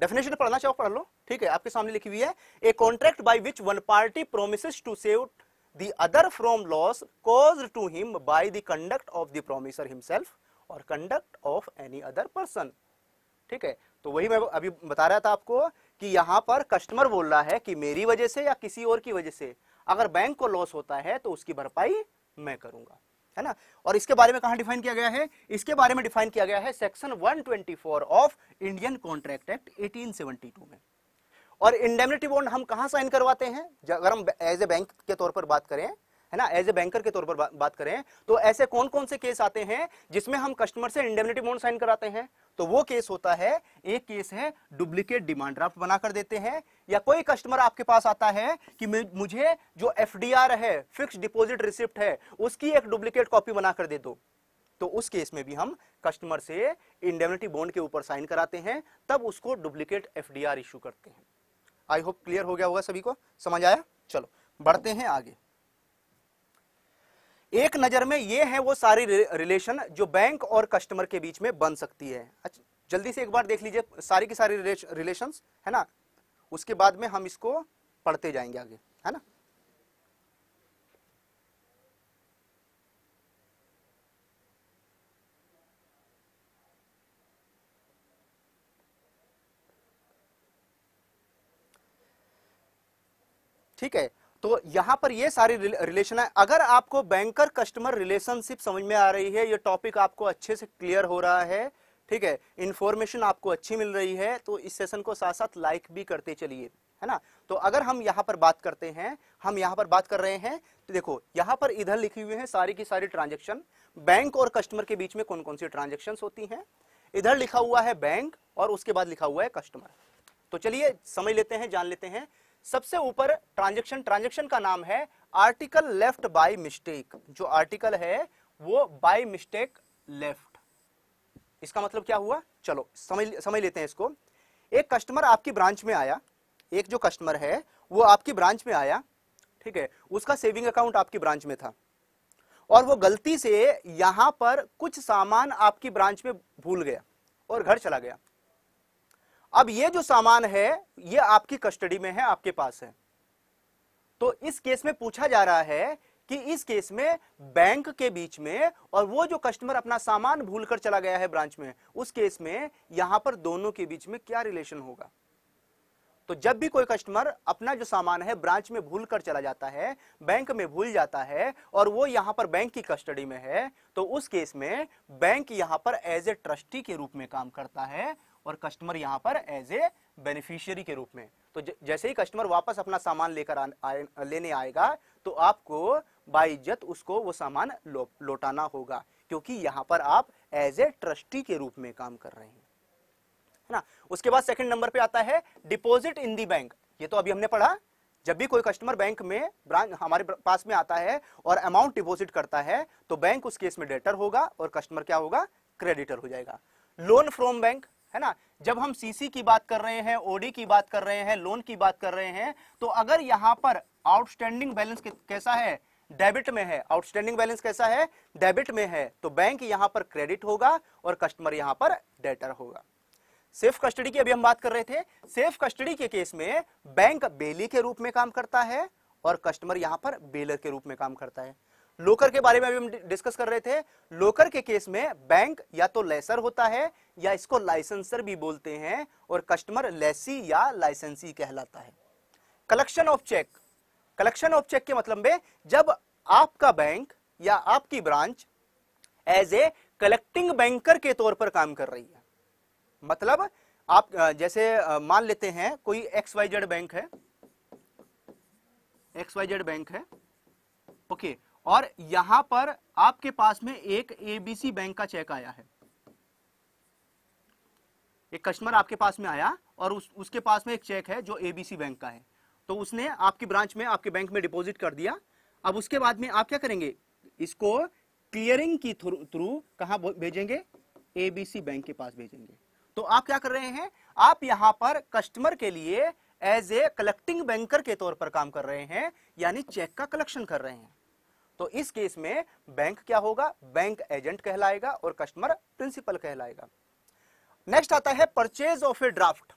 डेफिनेशन पढ़ना चाहो पढ़ लो ठीक है आपके सामने लिखी हुई है a contract by which one party promise to save the other from loss cause to him by the conduct of the promiser himself और conduct of any other person ठीक है तो वही मैं अभी बता रहा था आपको कि यहां पर कस्टमर बोल रहा है कि मेरी वजह से या किसी और की वजह से अगर बैंक को लॉस होता है तो उसकी भरपाई मैं करूंगा है ना और इसके बारे में कहा डिफाइन किया गया है इसके बारे में डिफाइन किया गया है section 124 of Indian contract act 1872 में और इंडेमिनिटी बॉन्ड हम कहा साइन करवाते हैं अगर हम एज ए बैंक के तौर पर बात करें है ना एज ए बैंकर के तौर पर बा, बात करें तो ऐसे कौन कौन से केस आते हैं जिसमें हम कस्टमर से इंडेमनिटी बॉन्ड साइन कराते हैं तो वो केस होता है एक केस है डुप्लीकेट डिमांड ड्राफ्ट बनाकर देते हैं या कोई कस्टमर आपके पास आता है कि मुझे जो एफ है फिक्स डिपोजिट रिसिप्ट है उसकी एक डुप्लीकेट कॉपी बनाकर दे दो तो उस केस में भी हम कस्टमर से इंडेमनिटी बॉन्ड के ऊपर साइन कराते हैं तब उसको डुप्लीकेट एफ इशू करते हैं आई होप क्लियर हो गया होगा सभी को समझ आया चलो बढ़ते हैं आगे एक नज़र में ये है वो सारी रिलेशन जो बैंक और कस्टमर के बीच में बन सकती है अच्छा जल्दी से एक बार देख लीजिए सारी की सारी रिलेशन है ना उसके बाद में हम इसको पढ़ते जाएंगे आगे है ना ठीक है तो यहां पर ये सारी रिलेशन है अगर आपको बैंकर कस्टमर रिलेशनशिप समझ में आ रही है ये टॉपिक आपको अच्छे से क्लियर हो रहा है ठीक है इंफॉर्मेशन आपको अच्छी मिल रही है तो इस सेशन को साथ साथ लाइक भी करते चलिए है ना तो अगर हम यहाँ पर बात करते हैं हम यहाँ पर बात कर रहे हैं तो देखो यहाँ पर इधर लिखी हुई है सारी की सारी ट्रांजेक्शन बैंक और कस्टमर के बीच में कौन कौन सी ट्रांजेक्शन होती है इधर लिखा हुआ है बैंक और उसके बाद लिखा हुआ है कस्टमर तो चलिए समझ लेते हैं जान लेते हैं सबसे ऊपर ट्रांजेक्शन ट्रांजेक्शन का नाम है आर्टिकल लेफ्ट बाय मिस्टेक जो आर्टिकल है वो बाय मिस्टेक लेफ्ट इसका मतलब क्या हुआ चलो समझ समझ लेते हैं इसको एक कस्टमर आपकी ब्रांच में आया एक जो कस्टमर है वो आपकी ब्रांच में आया ठीक है उसका सेविंग अकाउंट आपकी ब्रांच में था और वो गलती से यहां पर कुछ सामान आपकी ब्रांच में भूल गया और घर चला गया अब ये जो सामान है ये आपकी कस्टडी में है आपके पास है तो इस केस में पूछा जा रहा है कि इस केस में बैंक के बीच में और वो जो कस्टमर अपना सामान भूलकर चला गया है ब्रांच में उस केस में यहां पर दोनों के बीच में क्या रिलेशन होगा तो जब भी कोई कस्टमर अपना जो सामान है ब्रांच में भूल कर चला जाता है बैंक में भूल जाता है और वो यहां पर बैंक की कस्टडी में है तो उस केस में बैंक यहां पर एज ए ट्रस्टी के रूप में काम करता है और कस्टमर यहाँ पर एज ए बेनिफिशियरी के रूप में तो जैसे ही कस्टमर वापस अपना सामान लेकर लेने आएगा तो आपको बाइज्जत उसको वो सामान लो, लौटाना होगा क्योंकि यहाँ पर आप एज ए ट्रस्टी के रूप में काम कर रहे हैं है ना उसके बाद सेकंड नंबर पे आता है डिपॉजिट इन दी बैंक ये तो अभी हमने पढ़ा जब भी कोई कस्टमर बैंक में ब्रांच हमारे पास में आता है और अमाउंट डिपॉजिट करता है तो बैंक उस केस में डेटर होगा और कस्टमर क्या होगा क्रेडिटर हो जाएगा लोन फ्रॉम बैंक है ना जब हम सीसी की बात कर रहे हैं ओडी की बात कर रहे हैं लोन की बात कर रहे हैं तो अगर यहां पर आउटस्टैंडिंग बैलेंस कैसा है डेबिट में है आउटस्टैंडिंग बैलेंस कैसा है डेबिट में है तो बैंक यहाँ पर क्रेडिट होगा और कस्टमर यहाँ पर डेटर होगा सेफ कस्टडी की अभी हम बात कर रहे थे सेफ कस्टडी के केस में बैंक बेली के रूप में काम करता है और कस्टमर यहां पर बेलर के रूप में काम करता है लोकर के बारे में अभी हम डिस्कस कर रहे थे लोकर के केस में बैंक या तो लेसर होता है या इसको लाइसेंसर भी बोलते हैं और कस्टमर लेसी या लाइसेंसी कहलाता है collection of cheque collection of cheque के मतलब में जब आपका बैंक या आपकी branch as a collecting banker के तौर पर काम कर रही है मतलब आप जैसे मान लेते हैं कोई एक्स वाई जेड बैंक है एक्स वाई जेड बैंक है ओके okay. और यहां पर आपके पास में एक एबीसी बैंक का चेक आया है एक कस्टमर आपके पास में आया और उस, उसके पास में एक चेक है जो एबीसी बैंक का है तो उसने आपकी ब्रांच में आपके बैंक में डिपॉजिट कर दिया अब उसके बाद में आप क्या करेंगे इसको क्लियरिंग की थ्रू कहा भेजेंगे एबीसी बैंक के पास भेजेंगे तो आप क्या कर रहे हैं आप यहां पर कस्टमर के लिए एज ए कलेक्टिंग बैंकर के तौर पर काम कर रहे हैं यानी चेक का कलेक्शन कर रहे हैं तो इस केस में बैंक क्या होगा बैंक एजेंट कहलाएगा और कस्टमर प्रिंसिपल कहलाएगा नेक्स्ट आता है purchase of a draft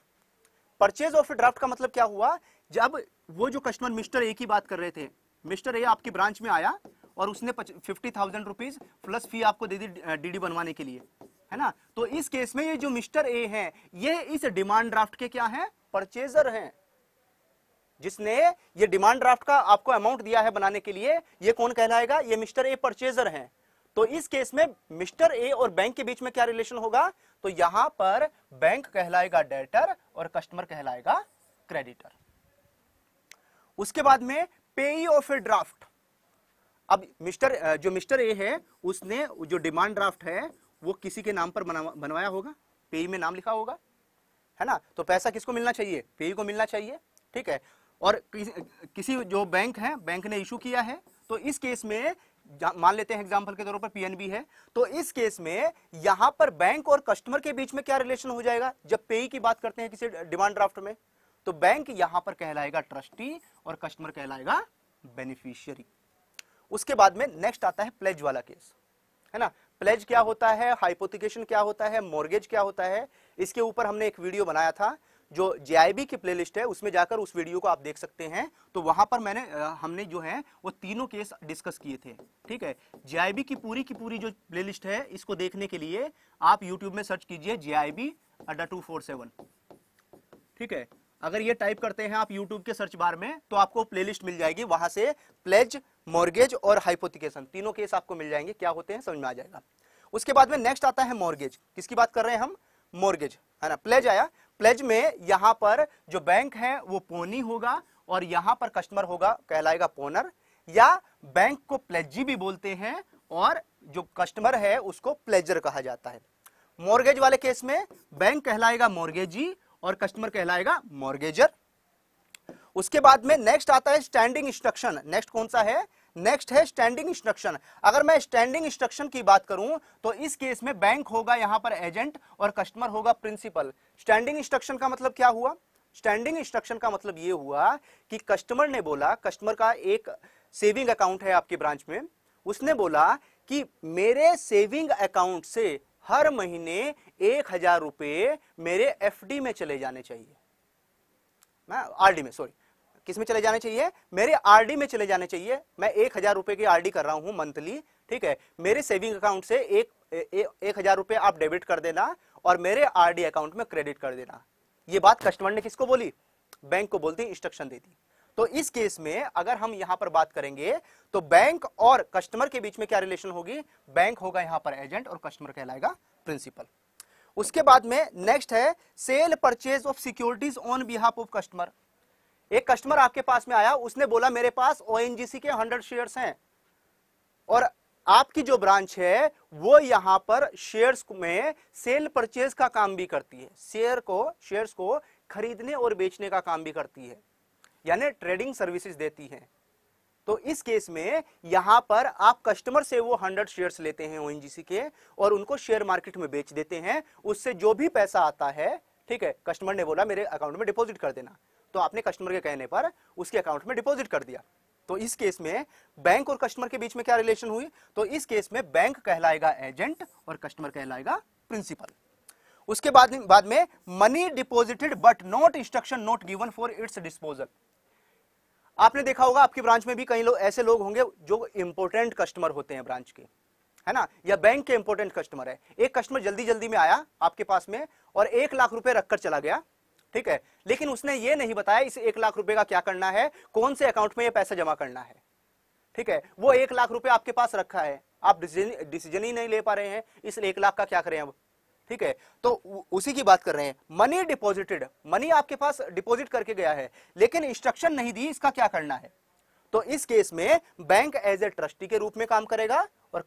purchase of a draft का मतलब क्या हुआ जब वो जो कस्टमर मिस्टर ए की बात कर रहे थे मिस्टर ए आपकी ब्रांच में आया और उसने fifty thousand rupees plus fee आपको दे दी डीडी बनवाने के लिए है ना तो इस केस में ये जो मिस्टर ए हैं ये इस डिमांड ड्राफ्ट के क्या हैं परचेजर हैं जिसने ये डिमांड ड्राफ्ट का आपको अमाउंट दिया है बनाने के लिए ये कौन कहलाएगा ये मिस्टर ए परचेजर हैं तो इस केस में मिस्टर ए और बैंक के बीच में क्या रिलेशन होगा तो यहां पर बैंक कहलाएगा डेटर और कस्टमर कहलाएगा क्रेडिटर उसके बाद में पे ऑफ ए ड्राफ्ट अब मिस्टर जो मिस्टर ए है उसने जो डिमांड ड्राफ्ट है वो किसी के नाम पर बनवाया होगा पेई में नाम लिखा होगा है ना तो पैसा किसको मिलना चाहिए पेई को मिलना चाहिए ठीक है और किसी जो बैंक है बैंक ने इशू किया है तो इस केस में मान लेते हैं एग्जाम्पल के तौर पर पीएनबी है तो इस केस में यहां पर बैंक और कस्टमर के बीच में क्या रिलेशन हो जाएगा जब पे की बात करते हैं किसी डिमांड ड्राफ्ट में तो बैंक यहां पर कहलाएगा ट्रस्टी और कस्टमर कहलाएगा बेनिफिशियरी उसके बाद में नेक्स्ट आता है प्लेज वाला केस है ना प्लेज क्या होता है हाइपोथिकेशन क्या होता है मॉर्गेज क्या होता है इसके ऊपर हमने एक वीडियो बनाया था जो जे की प्लेलिस्ट है उसमें जाकर उस वीडियो को आप देख सकते हैं तो वहां पर मैंने हमने जो है वो तीनों केस डिस्कस किए थे ठीक है जे की पूरी की पूरी जो प्लेलिस्ट है इसको देखने के लिए आप यूट्यूब में सर्च कीजिए J I B Adda two four seven ठीक है अगर ये टाइप करते हैं आप यूट्यूब के सर्च बार में तो आपको लिस्ट मिल जाएगी वहां से प्लेज मॉर्गेज और हाइपोथिकेशन तीनों केस आपको मिल जाएंगे क्या होते हैं समझ में आ जाएगा उसके बाद में नेक्स्ट आता है मॉर्गेज किसकी बात कर रहे हैं हम मॉर्गेज है ना प्लेज आया प्लेज में यहां पर जो बैंक है वो पोनी होगा और यहां पर कस्टमर होगा कहलाएगा पोनर या बैंक को प्लेजी भी बोलते हैं और जो कस्टमर है उसको प्लेजर कहा जाता है मॉर्गेज वाले केस में बैंक कहलाएगा मॉर्गेजी और कस्टमर कहलाएगा मॉर्गेजर उसके बाद में नेक्स्ट आता है स्टैंडिंग इंस्ट्रक्शन नेक्स्ट कौन सा है नेक्स्ट है स्टैंडिंग इंस्ट्रक्शन अगर मैं स्टैंडिंग इंस्ट्रक्शन की बात करूं तो इस केस में बैंक होगा यहां पर एजेंट और कस्टमर होगा प्रिंसिपल स्टैंडिंग इंस्ट्रक्शन का मतलब क्या हुआ स्टैंडिंग इंस्ट्रक्शन का मतलब ये हुआ कि कस्टमर ने बोला कस्टमर का एक सेविंग अकाउंट है आपके ब्रांच में उसने बोला कि मेरे सेविंग अकाउंट से हर महीने एक हजार रुपए मेरे एफडी में चले जाने चाहिए मैं आरडी में सॉरी किस में चले जाने चाहिए मेरे आरडी में चले जाने चाहिए मैं एक हजार रुपए की आरडी कर रहा हूं मंथली ठीक है मेरे सेविंग अकाउंट से एक ए, ए, एक हजार रुपए आप डेबिट कर देना और मेरे आरडी अकाउंट में क्रेडिट कर देना ये बात कस्टमर ने किसको बोली बैंक को बोलती इंस्ट्रक्शन दे दी तो इस केस में अगर हम यहां पर बात करेंगे तो बैंक और कस्टमर के बीच में क्या रिलेशन होगी बैंक होगा यहां पर एजेंट और कस्टमर कहलाएगा प्रिंसिपल उसके बाद में नेक्स्ट है sale purchase of securities on behalf of customer एक कस्टमर आपके पास में आया उसने बोला मेरे पास ओ के हंड्रेड शेयर्स हैं और आपकी जो ब्रांच है वो यहां पर शेयर्स में सेल परचेज का काम भी करती है शेयर को शेयर्स को खरीदने और बेचने का काम भी करती है यानी ट्रेडिंग सर्विसेज देती है तो इस केस में यहाँ पर आप कस्टमर से वो हंड्रेड शेयर्स लेते हैं ओ के और उनको शेयर मार्केट में बेच देते हैं उससे जो भी पैसा आता है ठीक है कस्टमर ने बोला मेरे अकाउंट में डिपॉजिट कर देना तो आपने कस्टमर के कहने पर उसके अकाउंट में डिपॉजिट कर दिया तो इस केस में बैंक और कस्टमर के बीच में क्या रिलेशन हुई तो इस केस में बैंक कहलाएगा एजेंट और कस्टमर कहलाएगा प्रिंसिपल उसके बाद बाद में money deposited but not instruction not given for its disposal आपने देखा होगा आपकी ब्रांच में भी कई लोग ऐसे लोग होंगे जो इंपोर्टेंट कस्टमर होते हैं ब्रांच के है ना या बैंक के इंपोर्टेंट कस्टमर है एक कस्टमर जल्दी जल्दी में आया आपके पास में और एक लाख रुपए रखकर चला गया ठीक है लेकिन उसने ये नहीं बताया इस एक लाख रुपए का क्या करना है कौन से अकाउंट में ये पैसा जमा करना है ठीक है वो एक लाख रुपए आपके पास रखा है आप डिसीजन ही नहीं ले पा रहे हैं इस एक लाख का क्या करें अब ठीक है तो उसी की बात कर रहे हैं मनी डिपोजिटेड मनी आपके पास डिपोजिट करके गया है लेकिन इंस्ट्रक्शन नहीं दी इसका क्या करना है तो इस केस में बैंक एज ए ट्रस्टी के रूप में काम करेगा और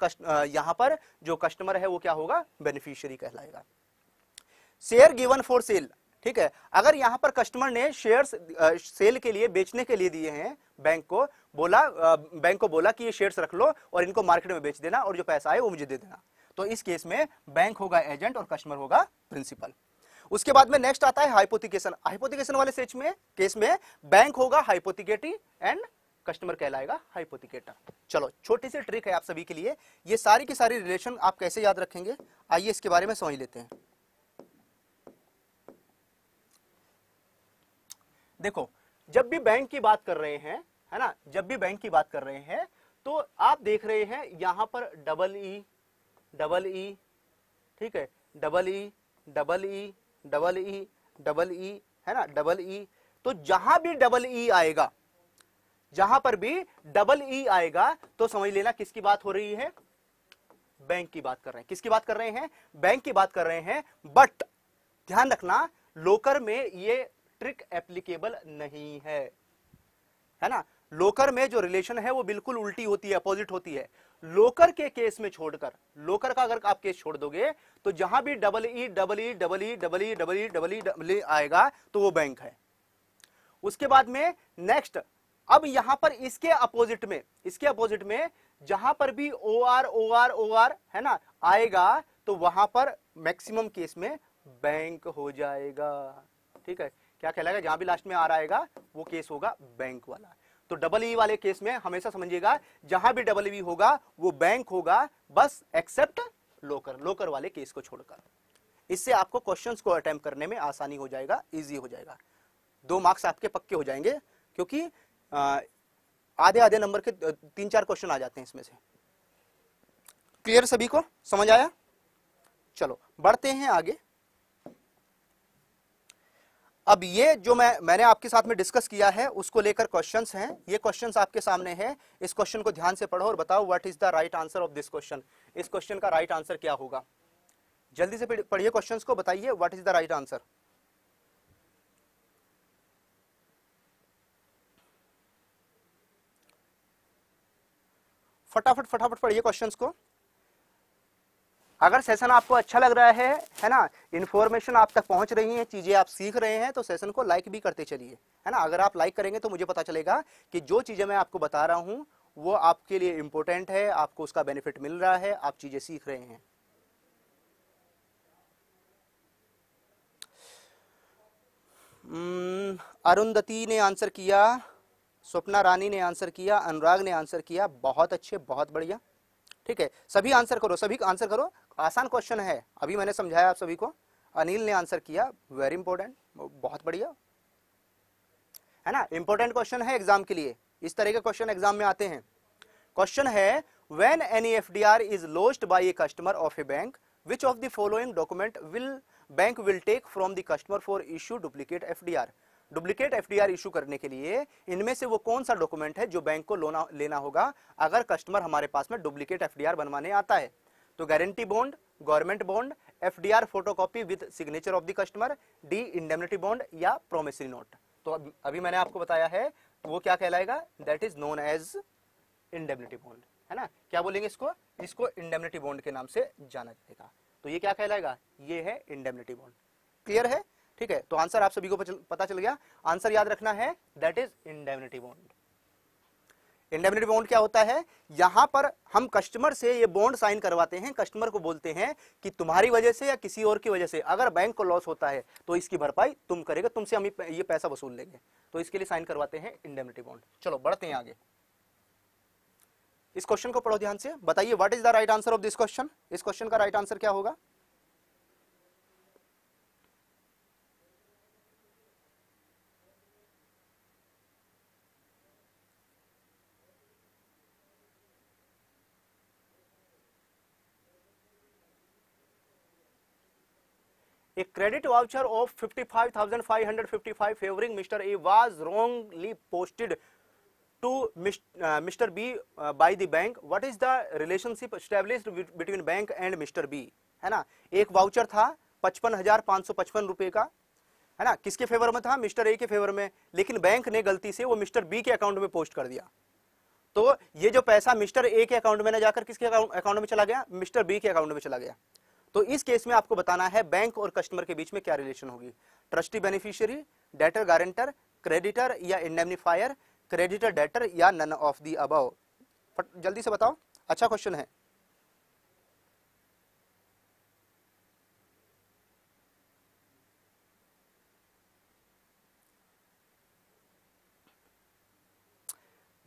यहां पर जो कस्टमर है वो क्या होगा बेनिफिशियरी कहलाएगा शेयर गिवन फॉर सेल ठीक है अगर यहाँ पर कस्टमर ने शेयर्स सेल के लिए बेचने के लिए दिए हैं बैंक को बोला बैंक को बोला कि ये शेयर्स रख लो और इनको मार्केट में बेच देना और जो पैसा आए वो मुझे दे देना तो इस केस में बैंक होगा एजेंट और कस्टमर होगा प्रिंसिपल उसके बाद में नेक्स्ट आता है हाइपोथिकेशन हाइपोथिकेशन वाले सेच में केस में बैंक होगा हाइपोथिकेटी एंड कस्टमर कहलाएगा हाइपोथिकेटर चलो छोटी सी ट्रिक है आप सभी के लिए ये सारी की सारी रिलेशन आप कैसे याद रखेंगे आइए इसके बारे में समझ लेते हैं देखो जब भी बैंक की बात कर रहे हैं है ना जब भी बैंक की बात कर रहे हैं तो आप देख रहे हैं यहां पर डबल ई डबल ई ठीक है double E double E double E double E है ना डबल ई e, तो जहां भी डबल ई e आएगा जहां पर भी डबल ई e आएगा तो समझ लेना किसकी बात हो रही है बैंक की बात कर रहे हैं किसकी बात कर रहे हैं बैंक की बात कर रहे हैं बट ध्यान रखना लोकर में ये ट्रिक एप्लीकेबल नहीं है है ना लोकर में जो रिलेशन है वो बिल्कुल उल्टी होती है अपोजिट होती है लोकर के केस में छोड़कर लोकर का अगर आप केस छोड़ दोगे तो जहां भी double E double E double E double E double E double E double E आएगा तो वो बैंक है उसके बाद में नेक्स्ट अब यहां पर इसके अपोजिट में इसके अपोजिट में जहां पर भी O R O R O R है ना आएगा तो वहां पर मैक्सिमम केस में बैंक हो जाएगा ठीक है क्या कहलाएगा जहां भी लास्ट में आर आएगा वो केस होगा बैंक वाला तो डबल ई e वाले केस में हमेशा समझिएगा जहां भी डबल ई e होगा वो बैंक होगा बस एक्सेप्ट लोकर लोकर वाले केस को छोड़कर इससे आपको क्वेश्चंस को अटेम्प्ट करने में आसानी हो जाएगा इजी हो जाएगा दो मार्क्स आपके पक्के हो जाएंगे क्योंकि आधे आधे नंबर के तीन चार क्वेश्चन आ जाते हैं इसमें से क्लियर सभी को समझ आया चलो बढ़ते हैं आगे अब ये जो मैं मैंने आपके साथ में डिस्कस किया है उसको लेकर क्वेश्चंस हैं ये क्वेश्चंस आपके सामने हैं इस क्वेश्चन को ध्यान से पढ़ो और बताओ what is the right answer of this question इस क्वेश्चन का राइट right आंसर क्या होगा जल्दी से पढ़िए क्वेश्चंस को बताइए what is the right answer फटाफट फटाफट पढ़िए क्वेश्चन को अगर सेशन आपको अच्छा लग रहा है है ना इन्फॉर्मेशन आप तक पहुंच रही है चीज़ें आप सीख रहे हैं तो सेशन को लाइक भी करते चलिए है ना अगर आप लाइक करेंगे तो मुझे पता चलेगा कि जो चीज़ें मैं आपको बता रहा हूँ वो आपके लिए इम्पोर्टेंट है आपको उसका बेनिफिट मिल रहा है आप चीज़ें सीख रहे हैं hmm, अरुंधति ने आंसर किया स्वप्ना रानी ने आंसर किया अनुराग ने आंसर किया बहुत अच्छे बहुत बढ़िया ठीक है सभी आंसर करो सभी आंसर करो आसान क्वेश्चन है अभी मैंने समझाया आप सभी को अनिल ने आंसर किया वेरी इंपॉर्टेंट बहुत बढ़िया है ना इंपॉर्टेंट क्वेश्चन है एग्जाम के लिए इस तरह के क्वेश्चन एग्जाम में आते हैं क्वेश्चन है when NEFDR is lodged by a customer of a bank, which of the following document will bank will take from the customer for issue duplicate FDR? Duplicate FDR issue करने के लिए इनमें से वो कौन सा डॉक्यूमेंट है जो बैंक को लेना होगा अगर कस्टमर हमारे पास में डुप्लीकेट एफडीआर बनवाने आता है तो guarantee bond government bond F D R photocopy with signature of the customer D indemnity bond या प्रोमिसरी नोट तो अभी मैंने आपको बताया है वो क्या कहलाएगा that is known as indemnity bond है ना क्या बोलेंगे इसको इसको इंडेमिटी बॉन्ड के नाम से जाना जाएगा तो ये क्या कहलाएगा ये है इंडेमिटी बॉन्ड क्लियर है ठीक है तो आंसर आप सभी को पता चल गया आंसर याद रखना है that is indemnity bond indemnity bond क्या होता है यहां पर हम कस्टमर से ये बॉन्ड साइन करवाते हैं कस्टमर को बोलते हैं कि तुम्हारी वजह से या किसी और की वजह से अगर बैंक को लॉस होता है तो इसकी भरपाई तुम करेगा तुमसे हम ये पैसा वसूल लेंगे तो इसके लिए साइन करवाते हैं इंडेमिनिटी बॉन्ड चलो बढ़ते हैं आगे इस क्वेश्चन को पढ़ो ध्यान से बताइए what is the right answer of this question इस क्वेश्चन का राइट right आंसर क्या होगा a credit voucher of 55555 favouring mister A was wrongly posted to mister B by the bank what is the relationship established between bank and mister B है ना एक voucher था पचपन हजार पाँच सौ पचपन रुपए का है ना किसके फेवर में था मिस्टर ए के फेवर में लेकिन बैंक ने गलती से वो मिस्टर बी के अकाउंट में पोस्ट कर दिया तो ये जो पैसा मिस्टर ए के अकाउंट में ना जाकर किसके अकाउंट में चला गया मिस्टर बी के अकाउंट में चला गया तो इस केस में आपको बताना है बैंक और कस्टमर के बीच में क्या रिलेशन होगी trustee beneficiary debtor guarantor creditor या इंडेमनीफायर क्रेडिटर डेटर या नन ऑफ दी अब जल्दी से बताओ अच्छा क्वेश्चन है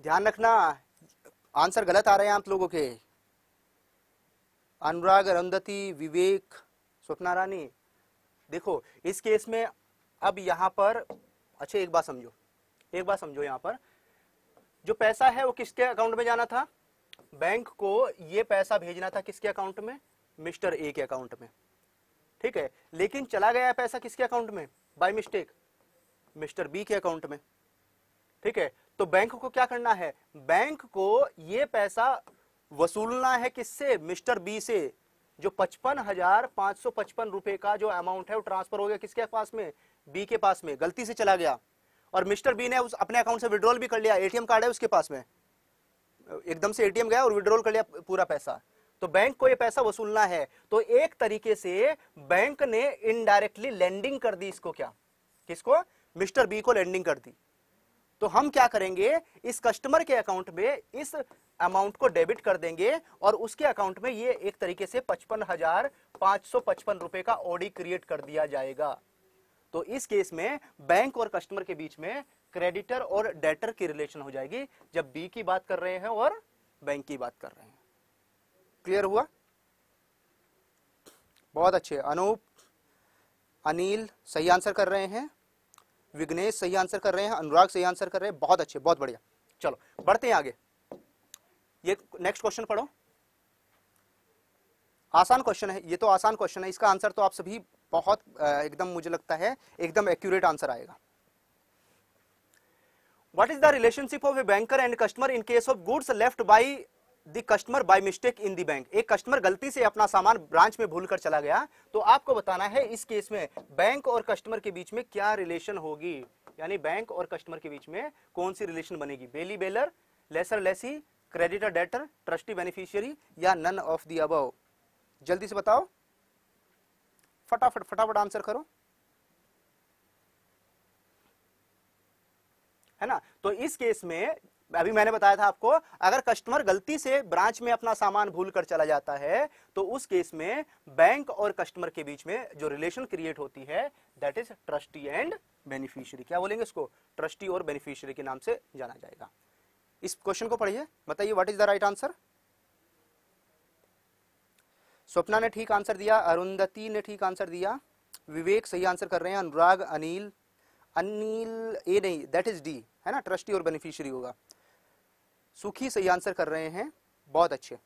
ध्यान रखना आंसर गलत आ रहे हैं आप लोगों के अनुराग अरुंधति विवेक स्वप्ना रानी देखो इस केस में अब यहाँ पर अच्छा एक बात समझो एक बात समझो यहाँ पर जो पैसा है वो किसके अकाउंट में जाना था बैंक को ये पैसा भेजना था किसके अकाउंट में मिस्टर ए के अकाउंट में ठीक है लेकिन चला गया पैसा किसके अकाउंट में बाय मिस्टेक मिस्टर बी के अकाउंट में ठीक है तो बैंक को क्या करना है बैंक को ये पैसा वसूलना है किससे मिस्टर बी से जो पचपन हजार पांच सौ पचपन रुपए का जो अमाउंट है वो ट्रांसफर हो गया किसके पास में बी के पास में गलती से चला गया और मिस्टर बी ने उस अपने अकाउंट से विड्रॉल भी कर लिया एटीएम कार्ड है उसके पास में एकदम से एटीएम गया और विड्रॉल कर लिया पूरा पैसा तो बैंक को ये पैसा वसूलना है तो एक तरीके से बैंक ने इनडायरेक्टली लैंडिंग कर दी इसको क्या किसको मिस्टर बी को लैंडिंग कर दी तो हम क्या करेंगे इस कस्टमर के अकाउंट में इस अमाउंट को डेबिट कर देंगे और उसके अकाउंट में ये एक तरीके से पचपन हजार पांच सौ पचपन रुपए का ओडी क्रिएट कर दिया जाएगा तो इस केस में बैंक और कस्टमर के बीच में क्रेडिटर और डेटर की रिलेशन हो जाएगी जब बी की बात कर रहे हैं और बैंक की बात कर रहे हैं क्लियर हुआ बहुत अच्छे अनूप अनिल सही आंसर कर रहे हैं विघ्नेश सही आंसर कर रहे हैं अनुराग सही आंसर कर रहे हैं बहुत अच्छे बहुत बढ़िया चलो बढ़ते हैं आगे ये नेक्स्ट क्वेश्चन पढ़ो आसान क्वेश्चन है ये तो आसान क्वेश्चन है इसका आंसर तो आप सभी बहुत एकदम मुझे लगता है एकदम एक्यूरेट आंसर आएगा what is the relationship of a banker and customer in case of goods left by the customer by mistake in the bank एक कस्टमर गलती से अपना सामान ब्रांच में भूलकर चला गया तो आपको बताना है इस केस में बैंक और कस्टमर के बीच में क्या रिलेशन होगी यानी बैंक और कस्टमर के बीच में कौन सी रिलेशन बनेगी bailee bailor lessor lessee creditor debtor trustee beneficiary या नन ऑफ दी अब जल्दी से बताओ फटाफट फटाफट आंसर करो है ना तो इस केस में अभी मैंने बताया था आपको अगर कस्टमर गलती से ब्रांच में अपना सामान भूल कर चला जाता है तो उस केस में बैंक और कस्टमर के बीच में जो रिलेशन क्रिएट होती है that is trustee and beneficiary क्या बोलेंगे इसको ट्रस्टी और बेनिफिशियरी के नाम से जाना जाएगा इस क्वेश्चन को पढ़िए बताइए what is the right answer Swapna ने ठीक आंसर दिया अरुंधति ने ठीक आंसर दिया विवेक सही आंसर कर रहे हैं अनुराग अनिल अनिल ए नहीं दैट इज डी है ना ट्रस्टी और बेनिफिशियरी होगा सुखी सही आंसर कर रहे हैं बहुत अच्छे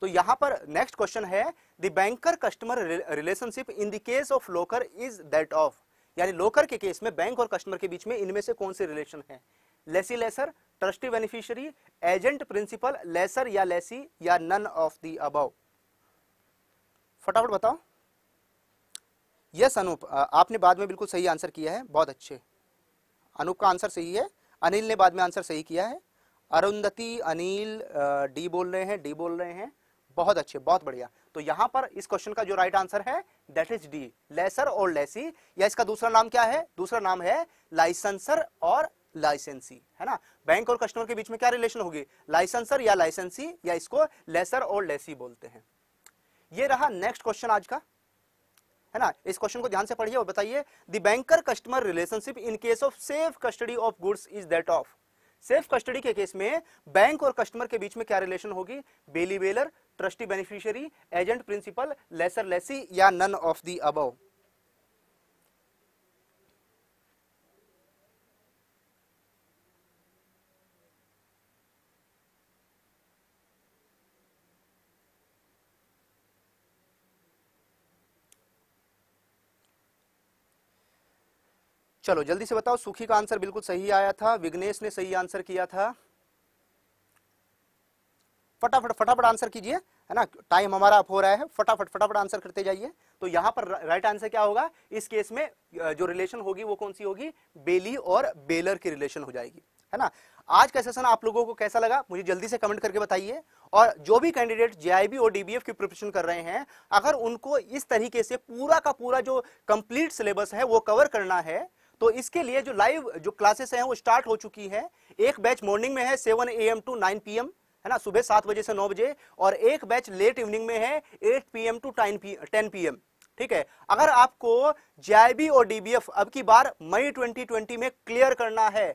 तो यहां पर नेक्स्ट क्वेश्चन है the banker customer relationship in the case of locker is that of यानी लोकर के केस में बैंक और कस्टमर के बीच में इनमें से कौन से रिलेशन है lessee lessor trustee beneficiary agent principal lessor या लेसी या नन ऑफ दी अब फटाफट बताओ यस अनूप आपने बाद में बिल्कुल सही आंसर किया है बहुत अच्छे अनूप का आंसर सही है अनिल ने बाद में आंसर सही किया है अरुंधति अनिल डी बोल रहे हैं डी बोल रहे हैं बहुत अच्छे बहुत बढ़िया तो यहां पर इस क्वेश्चन का जो राइट आंसर है दैट इज डी लेसर और लेसी या इसका दूसरा नाम क्या है दूसरा नाम है लाइसेंसर और लाइसेंसी है ना बैंक और कस्टमर के बीच में क्या रिलेशन होगी लाइसेंसर या लाइसेंसी या इसको लेसर और लेसी बोलते हैं ये रहा नेक्स्ट क्वेश्चन आज का है ना इस क्वेश्चन को ध्यान से पढ़िए और बताइए the banker customer relationship in case of safe custody of goods is that of safe custody के केस में बैंक और कस्टमर के बीच में क्या रिलेशन होगी bailee bailor trustee beneficiary agent principal lessor lessee या नन ऑफ दी अबव चलो जल्दी से बताओ सुखी का आंसर बिल्कुल सही आया था विघ्नेश ने सही आंसर किया था फटाफट फटाफट आंसर कीजिए है ना टाइम हमारा अप हो रहा है फटाफट फटाफट आंसर करते जाइए तो यहां पर राइट आंसर क्या होगा इस केस में जो रिलेशन होगी वो कौन सी होगी बेली और बेलर की रिलेशन हो जाएगी है ना आज का सेशन आप लोगों को कैसा लगा मुझे जल्दी से कमेंट करके बताइए और जो भी कैंडिडेट जेआईबी और डीबीएफ की प्रिपरेशन कर रहे हैं अगर उनको इस तरीके से पूरा का पूरा जो कंप्लीट सिलेबस है वो कवर करना है तो इसके लिए जो लाइव जो क्लासेस हैं वो स्टार्ट हो चुकी हैं एक बैच मॉर्निंग में है seven A M to nine P है ना सुबह सात बजे से नौ बजे और एक बैच लेट इवनिंग में है eight P to nine P ten P ठीक है अगर आपको जेआईबी और डीबीएफ अब की बार मई 2020 में क्लियर करना है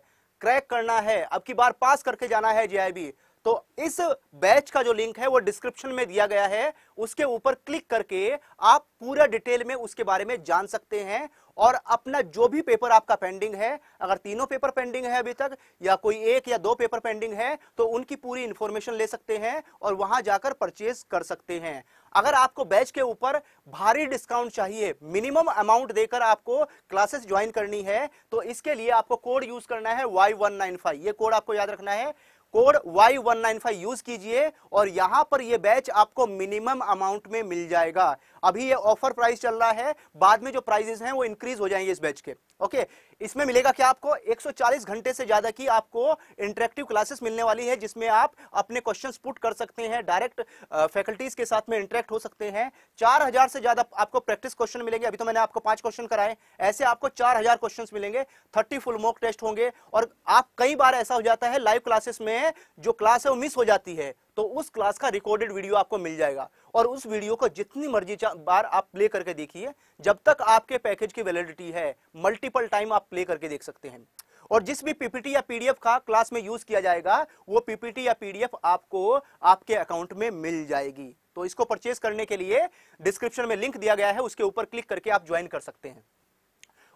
क्रैक करना है अब की बार पास करके जाना है जेआईबी तो इस बैच का जो लिंक है वो डिस्क्रिप्शन में दिया गया है उसके ऊपर क्लिक करके आप पूरा डिटेल में उसके बारे में जान सकते हैं और अपना जो भी पेपर आपका पेंडिंग है अगर तीनों पेपर पेंडिंग है अभी तक या कोई एक या दो पेपर पेंडिंग है तो उनकी पूरी इंफॉर्मेशन ले सकते हैं और वहां जाकर परचेज कर सकते हैं अगर आपको बैच के ऊपर भारी डिस्काउंट चाहिए मिनिमम अमाउंट देकर आपको क्लासेस ज्वाइन करनी है तो इसके लिए आपको कोड यूज करना है वाई वन नाइन फाइव ये कोड आपको याद रखना है code Y one nine five use कीजिए और यहां पर ये बैच आपको मिनिमम अमाउंट में मिल जाएगा अभी ये ऑफर प्राइस चल रहा है बाद में जो प्राइजेस हैं वो इंक्रीज हो जाएंगे इस बैच के ओके इसमें मिलेगा क्या आपको 140 घंटे से ज्यादा की आपको इंटरेक्टिव क्लासेस मिलने वाली है जिसमें आप अपने क्वेश्चंस पुट कर सकते हैं डायरेक्ट फैकल्टीज के साथ में इंटरेक्ट हो सकते हैं 4000 से ज्यादा आपको प्रैक्टिस क्वेश्चन मिलेंगे अभी तो मैंने आपको पांच क्वेश्चन कराए ऐसे आपको चार क्वेश्चंस मिलेंगे थर्टी फुल मॉक टेस्ट होंगे और आप कई बार ऐसा हो जाता है लाइव क्लासेस में जो क्लास है वो मिस हो जाती है तो उस क्लास का रिकॉर्डेड वीडियो आपको मिल जाएगा और उस वीडियो को जितनी मर्जी बार आप प्ले करके देखिए जब तक आपके पैकेज की वैलिडिटी है मल्टीपल टाइम आप प्ले करके देख सकते हैं और जिस भी पीपीटी या पीडीएफ का क्लास में यूज किया जाएगा वो पीपीटी या पीडीएफ आपको आपके अकाउंट में मिल जाएगी तो इसको परचेज करने के लिए डिस्क्रिप्शन में लिंक दिया गया है उसके ऊपर क्लिक करके आप ज्वाइन कर सकते हैं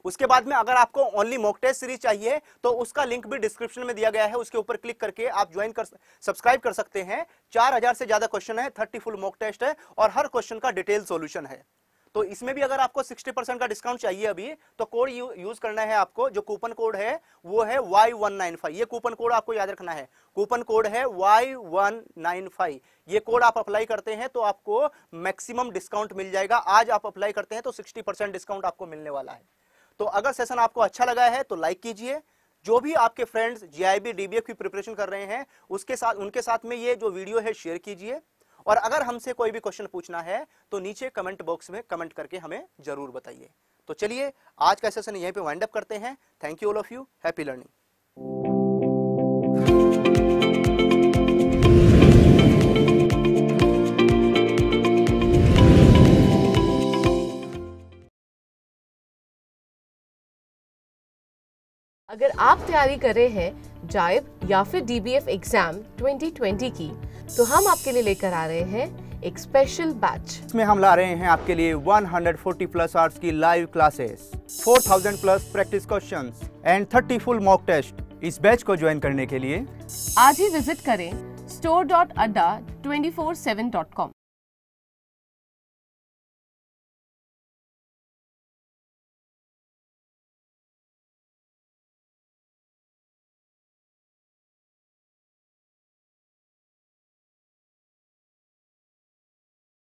उसके बाद में अगर आपको ओनली मॉक टेस्ट सीरीज चाहिए तो उसका लिंक भी डिस्क्रिप्शन में दिया गया है उसके ऊपर क्लिक करके आप ज्वाइन कर सब्सक्राइब कर सकते हैं चार हजार से ज्यादा क्वेश्चन है थर्टी फुल मॉक टेस्ट है और हर क्वेश्चन का डिटेल सोल्यूशन है तो इसमें भी अगर आपको सिक्सटी परसेंट का डिस्काउंट चाहिए अभी तो कोड यू, यूज करना है आपको जो कूपन कोड है वो है वाई वन नाइन फाइव ये कूपन कोड आपको याद रखना है कूपन कोड है वाई वन नाइन फाइव ये कोड आप अप्लाई करते हैं तो आपको मैक्सिमम डिस्काउंट मिल जाएगा आज आप अप्लाई करते हैं तो सिक्सटी परसेंट डिस्काउंट आपको मिलने वाला है तो अगर सेशन आपको अच्छा लगा है तो लाइक कीजिए जो भी आपके फ्रेंड्स जीआईबी डीबीएफ की प्रिपरेशन कर रहे हैं उसके साथ उनके साथ में ये जो वीडियो है शेयर कीजिए और अगर हमसे कोई भी क्वेश्चन पूछना है तो नीचे कमेंट बॉक्स में कमेंट करके हमें जरूर बताइए तो चलिए आज का सेशन यहीं पे वाइंड अप करते हैं thank you all of you happy learning अगर आप तैयारी कर रहे हैं जायब या फिर डीबीएफ एग्जाम 2020 की तो हम आपके लिए लेकर आ रहे हैं एक स्पेशल बैच इसमें हम ला रहे हैं आपके लिए 140 प्लस आवर्स की live classes 4000 plus practice questions and 30 full mock test इस बैच को ज्वाइन करने के लिए आज ही विजिट करें store.adda247.com